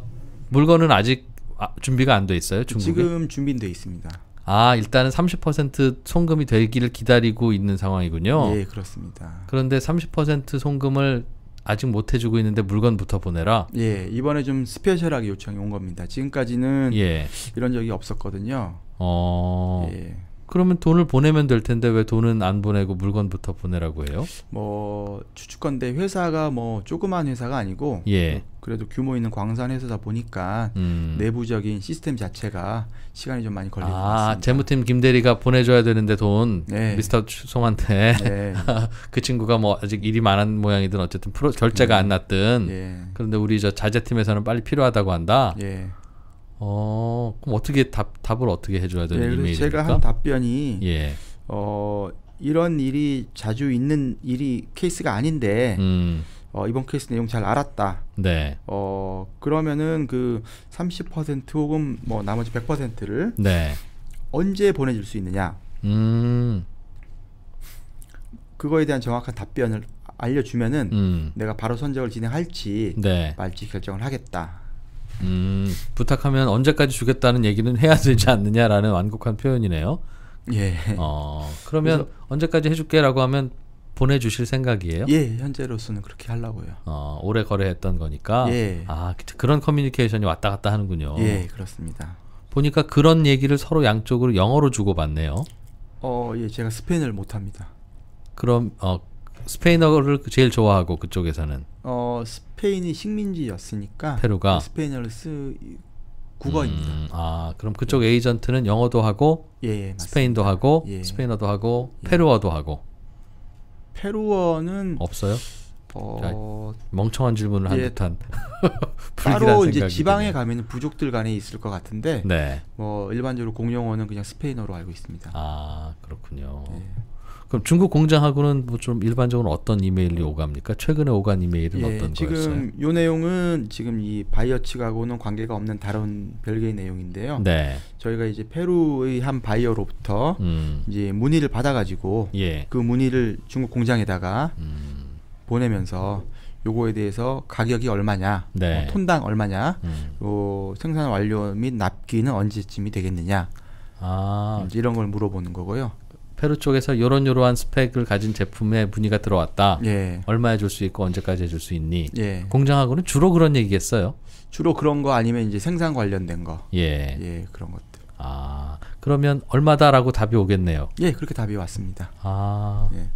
물건은 아직 아, 준비가 안 돼 있어요? 중국에? 지금 준비돼 있습니다. 아 일단은 30% 송금이 되기를 기다리고 있는 상황이군요. 예 그렇습니다. 그런데 30% 송금을 아직 못 해주고 있는데 물건부터 보내라. 예 이번에 좀 스페셜하게 요청이 온 겁니다. 지금까지는 예. 이런 적이 없었거든요. 어. 예. 그러면 돈을 보내면 될 텐데 왜 돈은 안 보내고 물건부터 보내라고 해요? 뭐 추측건데 회사가 뭐 조그만 회사가 아니고 예. 뭐 그래도 규모 있는 광산 회사다 보니까 음. 내부적인 시스템 자체가 시간이 좀 많이 걸리는 아, 것습니다 재무팀 김 대리가 보내줘야 되는데 돈 네. 미스터 송한테 네. (laughs) 그 친구가 뭐 아직 일이 많은 모양이든 어쨌든 프로, 결제가 네. 안 났든 예. 그런데 우리 저 자재팀에서는 빨리 필요하다고 한다. 예. 어, 그럼 어떻게 답, 답을 어떻게 해줘야 되는 네, 이메일입니까? 제가 한 답변이 예. 어, 이런 일이 자주 있는 일이 케이스가 아닌데 음. 어, 이번 케이스 내용 잘 알았다. 네. 어, 그러면은 그 30% 혹은 뭐 나머지 100%를 네. 언제 보내줄 수 있느냐? 음. 그거에 대한 정확한 답변을 알려주면은 음. 내가 바로 선정을 진행할지 네. 말지 결정을 하겠다. 음, 부탁하면 언제까지 주겠다는 얘기는 해야 되지 않느냐라는 완곡한 표현이네요. 예. 어, 그러면 언제까지 해줄게라고 하면 보내주실 생각이에요? 예, 현재로서는 그렇게 하려고요. 어, 오래 거래했던 거니까. 예. 아, 그런 커뮤니케이션이 왔다 갔다 하는군요. 예, 그렇습니다. 보니까 그런 얘기를 서로 양쪽으로 영어로 주고받네요. 어, 예, 제가 스페인을 못합니다. 그럼 어, 스페인어를 제일 좋아하고 그쪽에서는 어 스페인이 식민지였으니까 페루가 그 스페인어를 쓰 국어입니다. 음, 아 그럼 그쪽 예. 에이전트는 영어도 하고 예, 예, 스페인도 하고 예, 예. 스페인어도 하고 예. 페루어도 하고 페루어는 없어요. 어... 멍청한 질문을 한 듯한 (laughs) 따로 이제 지방에 가면 부족들 간에 있을 것 같은데 네. 뭐 일반적으로 공용어는 그냥 스페인어로 알고 있습니다. 아 그렇군요. 그럼 중국 공장하고는 뭐 좀 일반적으로 어떤 이메일이 오갑니까? 최근에 오간 이메일은 예, 어떤 지금 거였어요? 지금 요 내용은 지금 이 바이어 측하고는 관계가 없는 다른 별개의 내용인데요. 네. 저희가 이제 페루의 한 바이어로부터 음. 이제 문의를 받아가지고 예. 그 문의를 중국 공장에다가 음. 보내면서 요거에 대해서 가격이 얼마냐, 네. 어, 톤당 얼마냐, 음. 생산 완료 및 납기는 언제쯤이 되겠느냐, 아. 이런 걸 물어보는 거고요. 페루 쪽에서 요런 요러한 스펙을 가진 제품에 문의가 들어왔다. 예. 얼마에 줄 수 있고 언제까지 해줄 수 있니? 예. 공장하고는 주로 그런 얘기겠어요. 주로 그런 거 아니면 이제 생산 관련된 거. 예. 예, 그런 것들. 아, 그러면 얼마다라고 답이 오겠네요. 예, 그렇게 답이 왔습니다. 아. 예.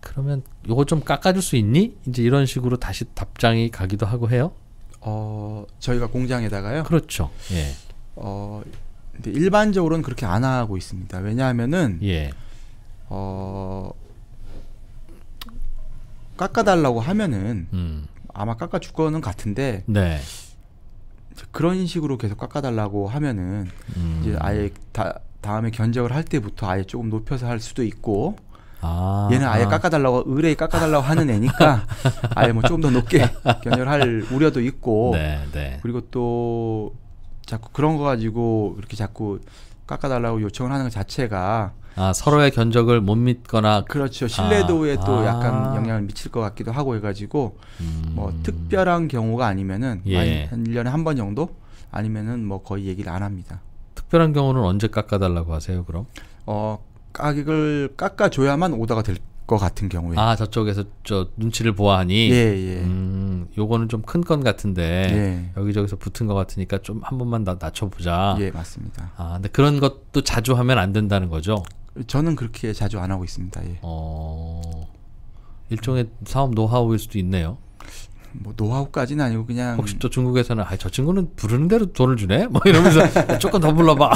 그러면 요거 좀 깎아줄 수 있니? 이제 이런 식으로 다시 답장이 가기도 하고 해요. 어, 저희가 공장에다가요. 그렇죠. 예. 어, 근데 일반적으로는 그렇게 안 하고 있습니다. 왜냐하면은 예. 어 깎아달라고 하면은 음. 아마 깎아 줄 거는 같은데 네. 그런 식으로 계속 깎아달라고 하면은 음. 이제 아예 다, 다음에 견적을 할 때부터 아예 조금 높여서 할 수도 있고 아, 얘는 아예 아. 깎아달라고 의뢰에 깎아달라고 하는 애니까 아예 뭐 조금 더 높게 (laughs) 견적을 할 우려도 있고 네, 네. 그리고 또 자꾸 그런 거 가지고 이렇게 자꾸 깎아달라고 요청을 하는 것 자체가 아 서로의 견적을 못 믿거나 그렇죠 아, 신뢰도에 아, 또 약간 영향을 미칠 것 같기도 하고 해가지고 음. 뭐 특별한 경우가 아니면은 예. 한 1년에 한 번 정도 아니면은 뭐 거의 얘기를 안 합니다. 특별한 경우는 언제 깎아달라고 하세요 그럼? 어 가격을 깎아줘야만 오다가 될거 같은 경우에 아 저쪽에서 저 눈치를 보아하니 예예 예. 음, 요거는 좀 큰 건 같은데 예. 여기저기서 붙은 것 같으니까 좀 한 번만 나, 낮춰보자 예 맞습니다 아 근데 그런 것도 자주 하면 안 된다는 거죠 저는 그렇게 자주 안 하고 있습니다 예. 어 일종의 사업 노하우일 수도 있네요 뭐 노하우까지는 아니고 그냥 혹시 또 중국에서는 아 저 친구는 부르는 대로 돈을 주네 뭐 이러면서 (laughs) 조금 더 불러봐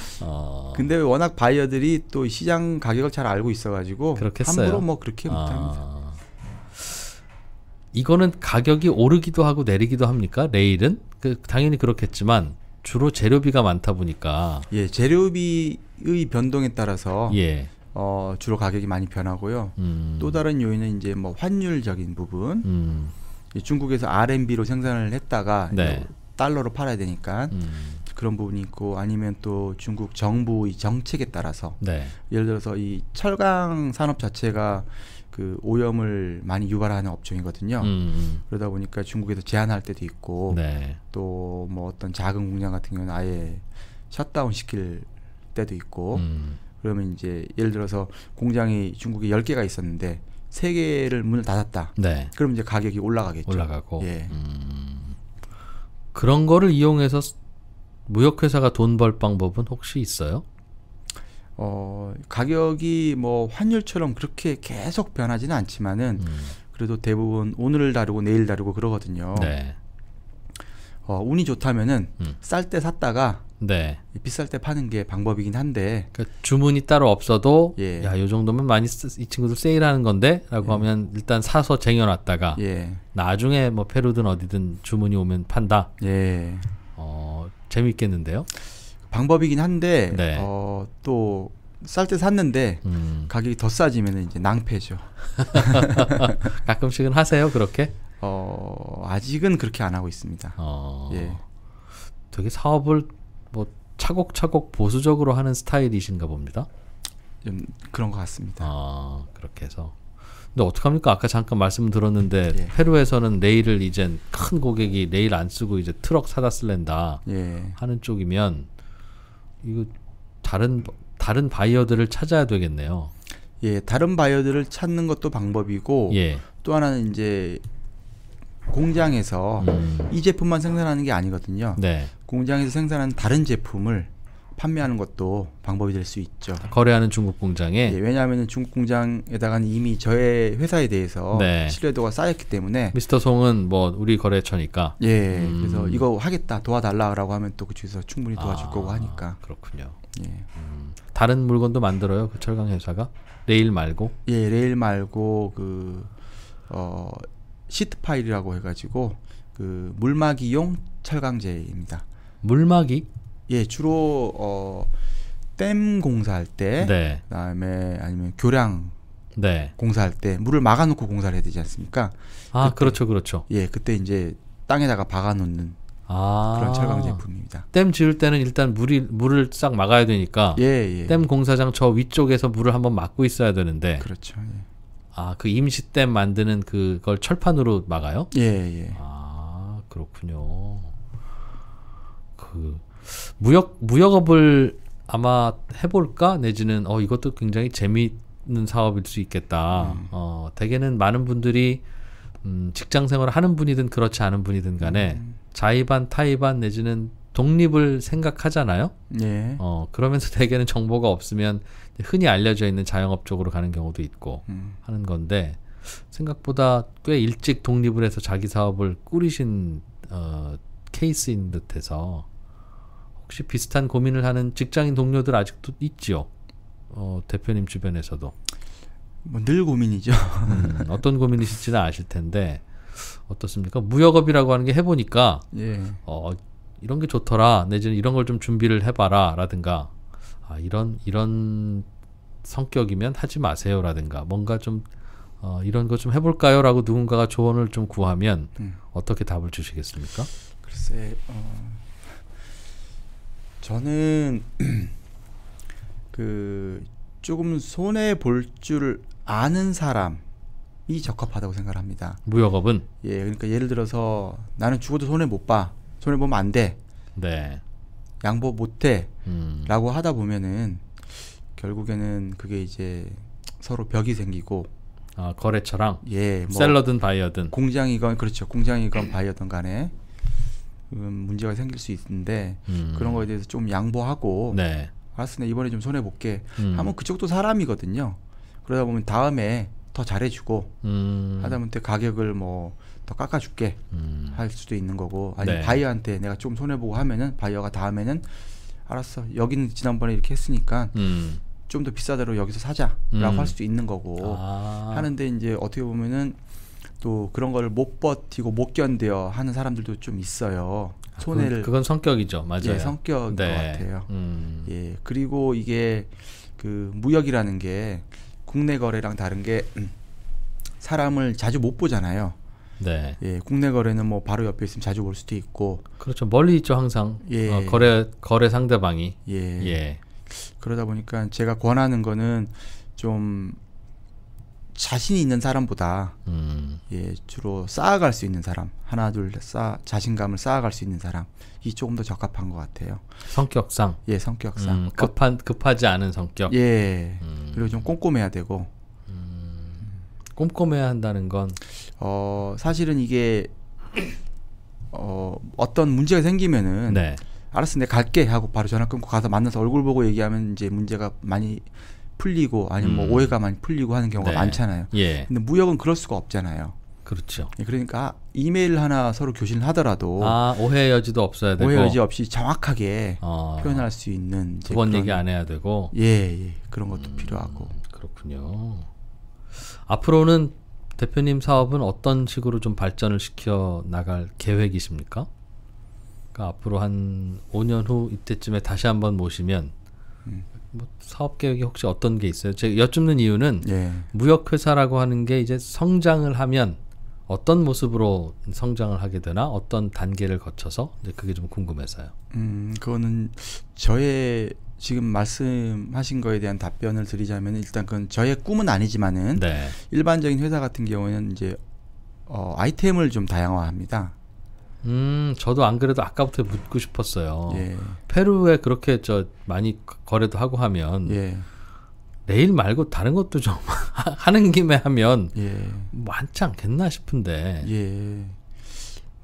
(laughs) 어. 근데 워낙 바이어들이 또 시장 가격을 잘 알고 있어가지고 그렇겠어요. 함부로 뭐 그렇게 아. 못합니다. 이거는 가격이 오르기도 하고 내리기도 합니까? 레일은 그, 당연히 그렇겠지만 주로 재료비가 많다 보니까 예 재료비의 변동에 따라서 예. 어, 주로 가격이 많이 변하고요. 음. 또 다른 요인은 이제 뭐 환율적인 부분. 음. 중국에서 RMB로 생산을 했다가 네. 달러로 팔아야 되니까 음. 그런 부분이 있고 아니면 또 중국 정부의 정책에 따라서 네. 예를 들어서 이 철강 산업 자체가 그 오염을 많이 유발하는 업종이거든요. 음. 음. 그러다 보니까 중국에서 제한할 때도 있고 네. 또뭐 어떤 작은 공장 같은 경우는 아예 셧다운 시킬 때도 있고 음. 그러면 이제 예를 들어서 공장이 중국에 열개가 있었는데 세개를 문을 닫았다. 네. 그럼 이제 가격이 올라가겠죠. 올라가고. 예. 음. 그런 거를 이용해서 무역회사가 돈 벌 방법은 혹시 있어요? 어, 가격이 뭐 환율처럼 그렇게 계속 변하지는 않지만은 음. 그래도 대부분 오늘을 다루고 내일 다루고 그러거든요. 네. 어, 운이 좋다면은 음. 쌀때 샀다가 네. 비쌀 때 파는 게 방법이긴 한데 그러니까 주문이 따로 없어도 예. 야이 정도면 많이 쓰, 이 친구들 세일하는 건데라고 예. 하면 일단 사서 쟁여놨다가 예. 나중에 뭐 페루든 어디든 주문이 오면 판다. 예. 어, 재미있겠는데요? 방법이긴 한데 네. 어, 또 쌀 때 샀는데 음. 가격이 더 싸지면 이제 낭패죠. (laughs) 가끔씩은 하세요 그렇게? 어 아직은 그렇게 안 하고 있습니다. 어... 예. 되게 사업을 뭐 차곡차곡 보수적으로 하는 스타일이신가 봅니다. 좀 그런 것 같습니다. 아 그렇게 해서 근데 어떡합니까? 아까 잠깐 말씀 들었는데 예. 페루에서는 레일을 이젠 큰 고객이 레일 안 쓰고 이제 트럭 사다 쓸랜다 예. 하는 쪽이면 이거 다른 다른 바이어들을 찾아야 되겠네요. 예, 다른 바이어들을 찾는 것도 방법이고 예. 또 하나는 이제 공장에서 음. 이 제품만 생산하는 게 아니거든요. 네. 공장에서 생산하는 다른 제품을 판매하는 것도 방법이 될 수 있죠. 거래하는 중국 공장에. 예, 왜냐하면 중국 공장에다가는 이미 저의 회사에 대해서 네. 신뢰도가 쌓였기 때문에. 미스터 송은 뭐 우리 거래처니까. 예, 음. 그래서 이거 하겠다 도와달라라고 하면 또 그쪽에서 충분히 도와줄 아, 거고 하니까. 그렇군요. 예. 음. 다른 물건도 만들어요 그 철강 회사가 레일 말고. 예, 레일 말고 그 어, 시트 파일이라고 해가지고 그 물막이용 철강제입니다. 물막이? 예, 주로 어, 댐 공사할 때, 네. 그다음에 아니면 교량 네. 공사할 때 물을 막아놓고 공사를 해야 되지 않습니까? 아, 그때, 그렇죠, 그렇죠. 예, 그때 이제 땅에다가 박아놓는 아~ 그런 철강 제품입니다. 댐 지을 때는 일단 물이 물을 싹 막아야 되니까 예, 예. 예. 댐 공사장 저 위쪽에서 물을 한번 막고 있어야 되는데 그렇죠. 예. 아그 임시 댐 만드는 그걸 철판으로 막아요? 예 예. 아 그렇군요. 그 무역 무역업을 아마 해볼까 내지는 어 이것도 굉장히 재미있는 사업일 수 있겠다. 음. 어 대개는 많은 분들이 음, 직장 생활을 하는 분이든 그렇지 않은 분이든 간에 음. 자의반 타의반 내지는 독립을 생각하잖아요. 예. 어 그러면서 (laughs) 대개는 정보가 없으면 흔히 알려져 있는 자영업 쪽으로 가는 경우도 있고 음. 하는 건데 생각보다 꽤 일찍 독립을 해서 자기 사업을 꾸리신 어, 케이스인 듯해서 혹시 비슷한 고민을 하는 직장인 동료들 아직도 있지요? 어, 대표님 주변에서도. 뭐 늘 고민이죠. 음, 어떤 고민이실지는 아실 텐데 어떻습니까? 무역업이라고 하는 게 해보니까 예. 어, 이런 게 좋더라 내지는 이런 걸 좀 준비를 해봐라라든가 아, 이런 이런 성격이면 하지 마세요라든가 뭔가 좀 어, 이런 거 좀 해볼까요라고 누군가가 조언을 좀 구하면 음. 어떻게 답을 주시겠습니까? 글쎄 어, 저는 (clears throat) 그 조금 손해 볼 줄 아는 사람이 적합하다고 생각합니다. 무역업은 예, 그러니까 예를 들어서 나는 죽어도 손해 못 봐, 손해 보면 안 돼. 네. 양보 못해라고 음. 하다 보면은 결국에는 그게 이제 서로 벽이 생기고 아 거래처랑 예뭐 셀러든 바이어든 공장이건 그렇죠 공장이건 (clears throat) 바이어든 간에 음, 문제가 생길 수 있는데 음. 그런 거에 대해서 좀 양보하고 네. 알았으네 이번에 좀 손해 볼게 음. 하면 그쪽도 사람이거든요. 그러다 보면 다음에 더 잘해주고 음. 하다못해 가격을 뭐 더 깎아줄게 음. 할 수도 있는 거고 아니면 네. 바이어한테 내가 좀 손해 보고 하면은 바이어가 다음에는 알았어 여기는 지난번에 이렇게 했으니까 음. 좀더 비싸대로 여기서 사자라고 할 수도 있는 거고 아. 하는데 이제 어떻게 보면은 또 그런 걸 못 버티고 못 견뎌 하는 사람들도 좀 있어요. 아, 손해를 아, 그건, 성격이죠, 맞아요. 예, 성격인 네. 것 같아요. 음. 예, 그리고 이게 그 무역이라는 게 국내 거래랑 다른 게 음, 사람을 자주 못 보잖아요. 네. 예, 국내 거래는 뭐 바로 옆에 있으면 자주 볼 수도 있고. 그렇죠. 멀리 있죠 항상. 예. 어, 거래 거래 상대방이. 예. 예. 그러다 보니까 제가 권하는 거는 좀 자신이 있는 사람보다 음. 예, 주로 쌓아갈 수 있는 사람 하나 둘쌓 자신감을 쌓아갈 수 있는 사람이 조금 더 적합한 것 같아요. 성격상 예 성격상 음, 급한 급하지 않은 성격 예 음. 그리고 좀 꼼꼼해야 되고 음. 꼼꼼해야 한다는 건 어, 사실은 이게 어, 어떤 문제가 생기면은 네. 알았어 내가 갈게 하고 바로 전화 끊고 가서 만나서 얼굴 보고 얘기하면 이제 문제가 많이 풀리고 아니면 뭐 음. 뭐 오해가 많이 풀리고 하는 경우가 네. 많잖아요. 예. 근데 무역은 그럴 수가 없잖아요. 그렇죠. 예, 그러니까 아, 이메일 하나 서로 교신 하더라도 아, 오해 여지도 없어야 되고 오해 여지 없이 정확하게 어. 표현할 수 있는 두번 얘기 안 해야 되고 예, 예. 그런 것도 음, 필요하고 그렇군요. 앞으로는 대표님 사업은 어떤 식으로 좀 발전을 시켜 나갈 계획이십니까? 그러니까 앞으로 한 5년 후 이때쯤에 다시 한번 모시면 음. 뭐 사업 계획이 혹시 어떤 게 있어요? 제가 여쭙는 이유는 예. 무역 회사라고 하는 게 이제 성장을 하면 어떤 모습으로 성장을 하게 되나 어떤 단계를 거쳐서 이제 그게 좀 궁금해서요. 음, 그거는 저의 지금 말씀하신 거에 대한 답변을 드리자면 일단 그건 저의 꿈은 아니지만은 네. 일반적인 회사 같은 경우에는 이제 어, 아이템을 좀 다양화합니다. 음, 저도 안 그래도 아까부터 묻고 싶었어요. 예. 페루에 그렇게 저 많이 거래도 하고 하면 예. 내일 말고 다른 것도 좀 (laughs) 하는 김에 하면 예. 많지 않겠나 싶은데. 예.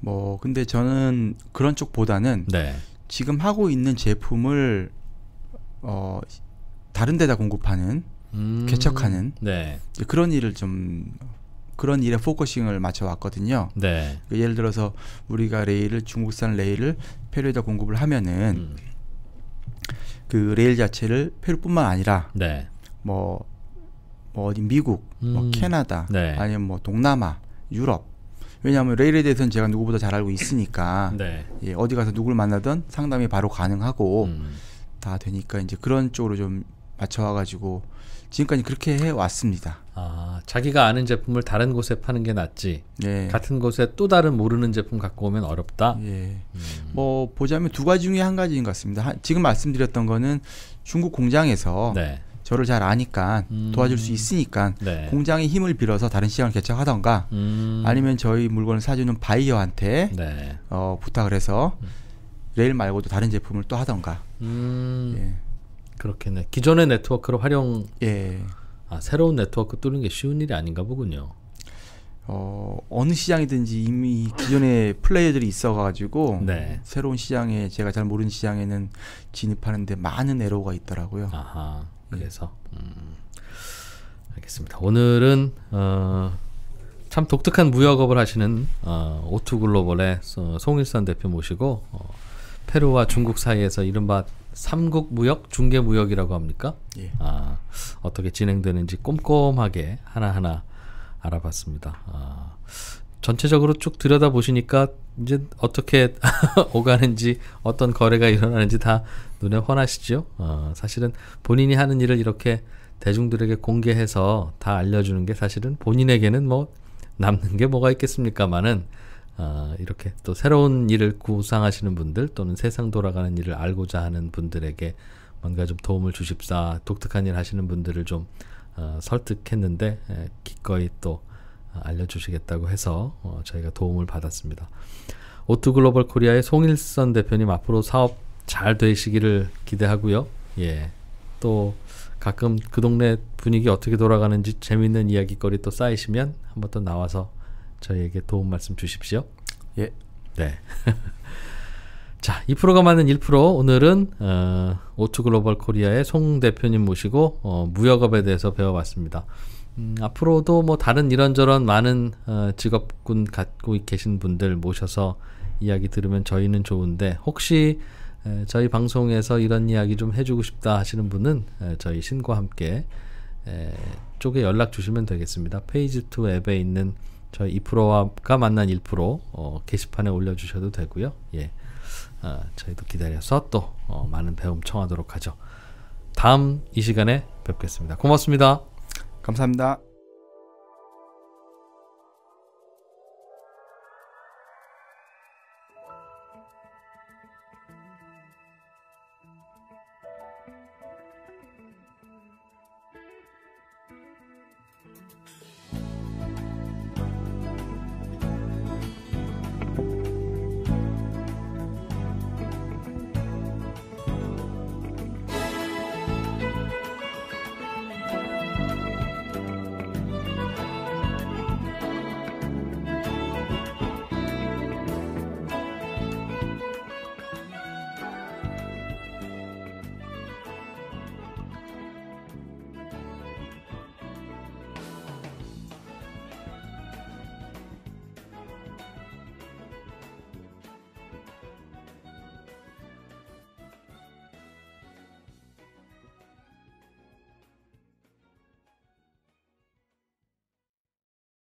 뭐 근데 저는 그런 쪽보다는 네. 지금 하고 있는 제품을 어 다른 데다 공급하는 음, 개척하는 네. 그런 일을 좀 그런 일에 포커싱을 맞춰 왔거든요. 네. 그 예를 들어서 우리가 레일을 중국산 레일을 페루에다 공급을 하면은 음. 그 레일 자체를 페루뿐만 아니라 네. 뭐, 뭐 어디 미국, 뭐 음. 뭐 캐나다, 네. 아니면 뭐 동남아, 유럽 왜냐하면 레일에 대해서는 제가 누구보다 잘 알고 있으니까 네. 예, 어디 가서 누굴 만나든 상담이 바로 가능하고 음. 다 되니까 이제 그런 쪽으로 좀 맞춰와가지고 지금까지 그렇게 해 왔습니다. 아, 자기가 아는 제품을 다른 곳에 파는 게 낫지. 예. 같은 곳에 또 다른 모르는 제품 갖고 오면 어렵다. 예. 음. 뭐 보자면 두 가지 중에 한 가지인 것 같습니다. 하, 지금 말씀드렸던 거는 중국 공장에서 네. 저를 잘 아니까 음. 도와줄 수 있으니까 네. 공장의 힘을 빌어서 다른 시장을 개척하던가 음. 아니면 저희 물건을 사주는 바이어한테 네. 어, 부탁을 해서 음. 레일 말고도 다른 제품을 또 하던가. 음. 예. 그렇겠네. 기존의 네트워크를 활용 예. 아, 새로운 네트워크 뚫는 게 쉬운 일이 아닌가 보군요. 어, 어느 시장이든지 이미 기존의 플레이어들이 있어가지고 네. 새로운 시장에 제가 잘 모르는 시장에는 진입하는데 많은 에러가 있더라고요. 아하, 예. 그래서 음, 알겠습니다. 오늘은 어, 참 독특한 무역업을 하시는 어, 오투 글로벌의 송일선 대표 모시고 어, 페루와 중국 사이에서 이른바 삼국 무역 중개 무역이라고 합니까? 예. 아, 어떻게 진행되는지 꼼꼼하게 하나하나 알아봤습니다. 아, 전체적으로 쭉 들여다 보시니까 이제 어떻게 (laughs) 오가는지 어떤 거래가 일어나는지 다 눈에 훤하시죠. 어, 아, 사실은 본인이 하는 일을 이렇게 대중들에게 공개해서 다 알려주는 게 사실은 본인에게는 뭐 남는 게 뭐가 있겠습니까만은 아, 이렇게 또 새로운 일을 구상하시는 분들 또는 세상 돌아가는 일을 알고자 하는 분들에게 뭔가 좀 도움을 주십사 독특한 일 하시는 분들을 좀 어, 설득했는데 에, 기꺼이 또 어, 알려주시겠다고 해서 어, 저희가 도움을 받았습니다. 오투 글로벌 코리아의 송일선 대표님 앞으로 사업 잘 되시기를 기대하고요. 예. 또 가끔 그 동네 분위기 어떻게 돌아가는지 재밌는 이야기거리 또 쌓이시면 한번 또 나와서 저희에게 도움 말씀 주십시오. 예. 네. (laughs) 자, 2%가 많은 1% 오늘은 어, 오투 글로벌 코리아의 송 대표님 모시고 어, 무역업에 대해서 배워봤습니다. 음, 앞으로도 뭐 다른 이런저런 많은 어, 직업군 갖고 계신 분들 모셔서 이야기 들으면 저희는 좋은데 혹시 에, 저희 방송에서 이런 이야기 좀 해주고 싶다 하시는 분은 에, 저희 신과 함께 에, 쪽에 연락 주시면 되겠습니다. 페이지 2 앱에 있는 저희 2%가 만난 1% 어, 게시판에 올려주셔도 되고요. 예, 어, 저희도 기다려서 또 어, 많은 배움 청하도록 하죠. 다음 이 시간에 뵙겠습니다. 고맙습니다. 감사합니다.